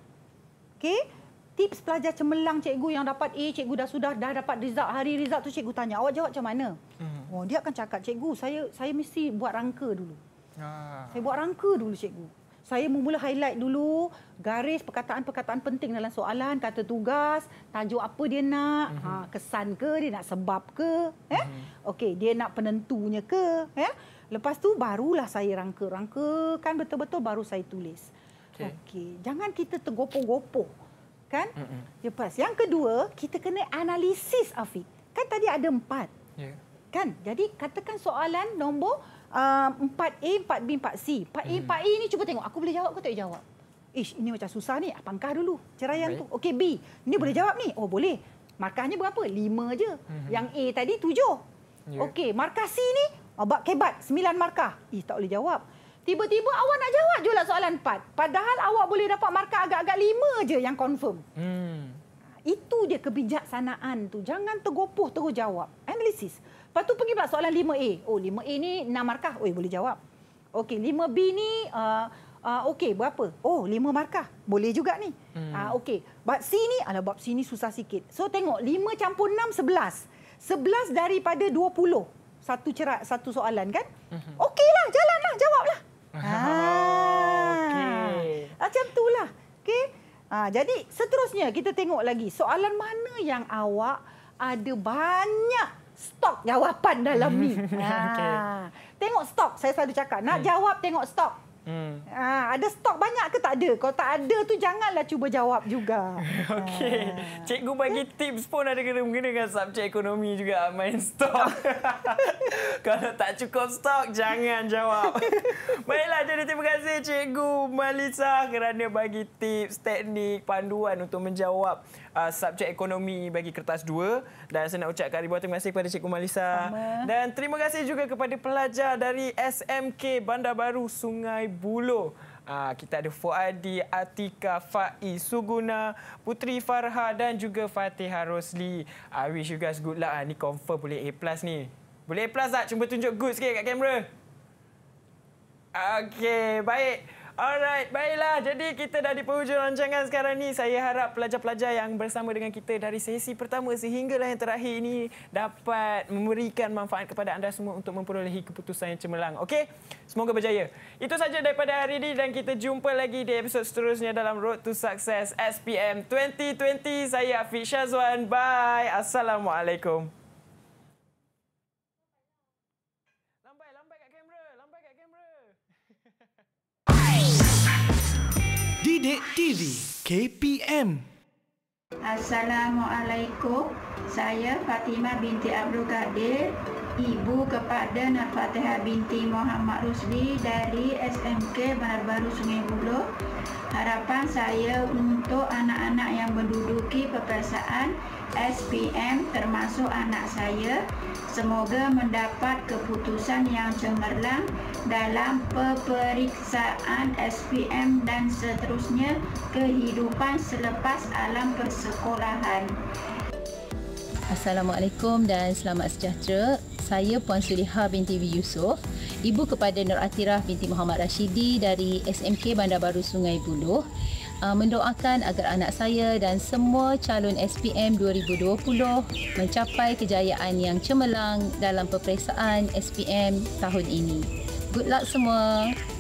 Okey? Tips pelajar cemerlang cikgu yang dapat A, cikgu dah sudah dah dapat result hari result tu cikgu tanya, awak jawab macam mana? Hmm. Oh, dia akan cakap, "Cikgu, saya saya mesti buat rangka dulu." Ha. Saya buat rangka dulu cikgu. Saya memula highlight dulu garis perkataan-perkataan penting dalam soalan, kata tugas, tajuk apa dia nak, mm -hmm. kesan ke, dia nak sebab ke, eh? mm -hmm. okay, dia nak penentunya ke. Eh? Lepas tu barulah saya rangka. Rangka kan betul-betul baru saya tulis. Okay. Okay. Jangan kita tergopoh-gopoh. Kan? Mm -hmm. Lepas. Yang kedua, kita kena analisis, Afiq. Kan tadi ada empat. Yeah. Kan? Jadi katakan soalan nombor... Ah, empat uh, A, empat B, empat C. Empat A, hmm. empat hmm. A ni cuba tengok. Aku boleh jawab ke tak boleh jawab? Ish, ini macam susah ni. Apangkah dulu ceraian right. tu? Okey, B. Ini hmm. boleh jawab ni? Oh, boleh. Markahnya berapa? Lima aja. Hmm. Yang A tadi tujuh. Yeah. Okey, markah C ni? Oh, Abak kebat, sembilan markah. Ih, tak boleh jawab. Tiba-tiba awak nak jawab je lah soalan empat. Padahal awak boleh dapat markah agak-agak lima aja yang confirm. Hmm. Itu dia kebijaksanaan tu. Jangan tergopoh terus jawab. Analisis. Lepas tu pergi pula soalan 5A. Oh 5A ni 6 markah. Oi boleh jawab. Okey 5B ni uh, Uh, okey, berapa? Oh, lima markah. Boleh juga ni. Hmm. Uh, okey. Bab C ni, ala bab C ni susah sikit. So, tengok. Lima campur enam, sebelas. Sebelas daripada dua puluh. Satu cerak, satu soalan kan? Mhm. Okey lah, jalan lah, jawab lah. Ah. okay Macam tu lah. Okey. Uh, jadi, seterusnya kita tengok lagi. Soalan mana yang awak ada banyak stok jawapan dalam ni. okay. Ha, tengok stok, saya selalu cakap. Nak hmm. jawab, tengok stok. Hmm. Ha, ada stok banyak ke tak ada? Kalau tak ada tu janganlah cuba jawab juga. Okey. Ha. Cikgu bagi tips pun ada kena mengena dengan subjek ekonomi juga main stok. Kalau tak cukup stok jangan jawab. Baiklah jadi terima kasih cikgu Malisa kerana bagi tips, teknik, panduan untuk menjawab uh, subjek ekonomi bagi kertas 2 dan saya nak ucapkan ribuan terima kasih kepada Cikgu Malisa Sama. dan terima kasih juga kepada pelajar dari SMK Bandar Baru Sungai Buloh. Uh, kita ada Fuadi, Atika, Fai, Suguna, Putri Farha dan juga Fatih Rosli. I ah, wish you guys good luck. Ini ah, confirm boleh A+ plus ni. Boleh A+ plus tak? Cuba tunjuk good sikit kat kamera. Okey, baik. Alright, baiklah. Jadi kita dah di penghujung rancangan sekarang ni. Saya harap pelajar-pelajar yang bersama dengan kita dari sesi pertama sehinggalah yang terakhir ini dapat memberikan manfaat kepada anda semua untuk memperolehi keputusan yang cemerlang. Okey? Semoga berjaya. Itu saja daripada hari ini dan kita jumpa lagi di episod seterusnya dalam Road to Success SPM 2020. Saya Afiq Syazwan. Bye. Assalamualaikum. Bidik TV KPM Assalamualaikum Saya Fatimah binti Abdul Kadir ibu kepada Nur binti Muhammad Rusdi dari SMK Bandar Baru Sungai Buloh. Harapan saya untuk anak-anak yang menduduki peperiksaan SPM termasuk anak saya semoga mendapat keputusan yang cemerlang dalam peperiksaan SPM dan seterusnya kehidupan selepas alam persekolahan. Assalamualaikum dan selamat sejahtera. Saya Puan Suliha binti B. Yusof, ibu kepada Nur Atirah binti Muhammad Rashidi dari SMK Bandar Baru Sungai Buloh ah, mendoakan agar anak saya dan semua calon SPM 2020 mencapai kejayaan yang cemerlang dalam peperiksaan SPM tahun ini. Good luck semua.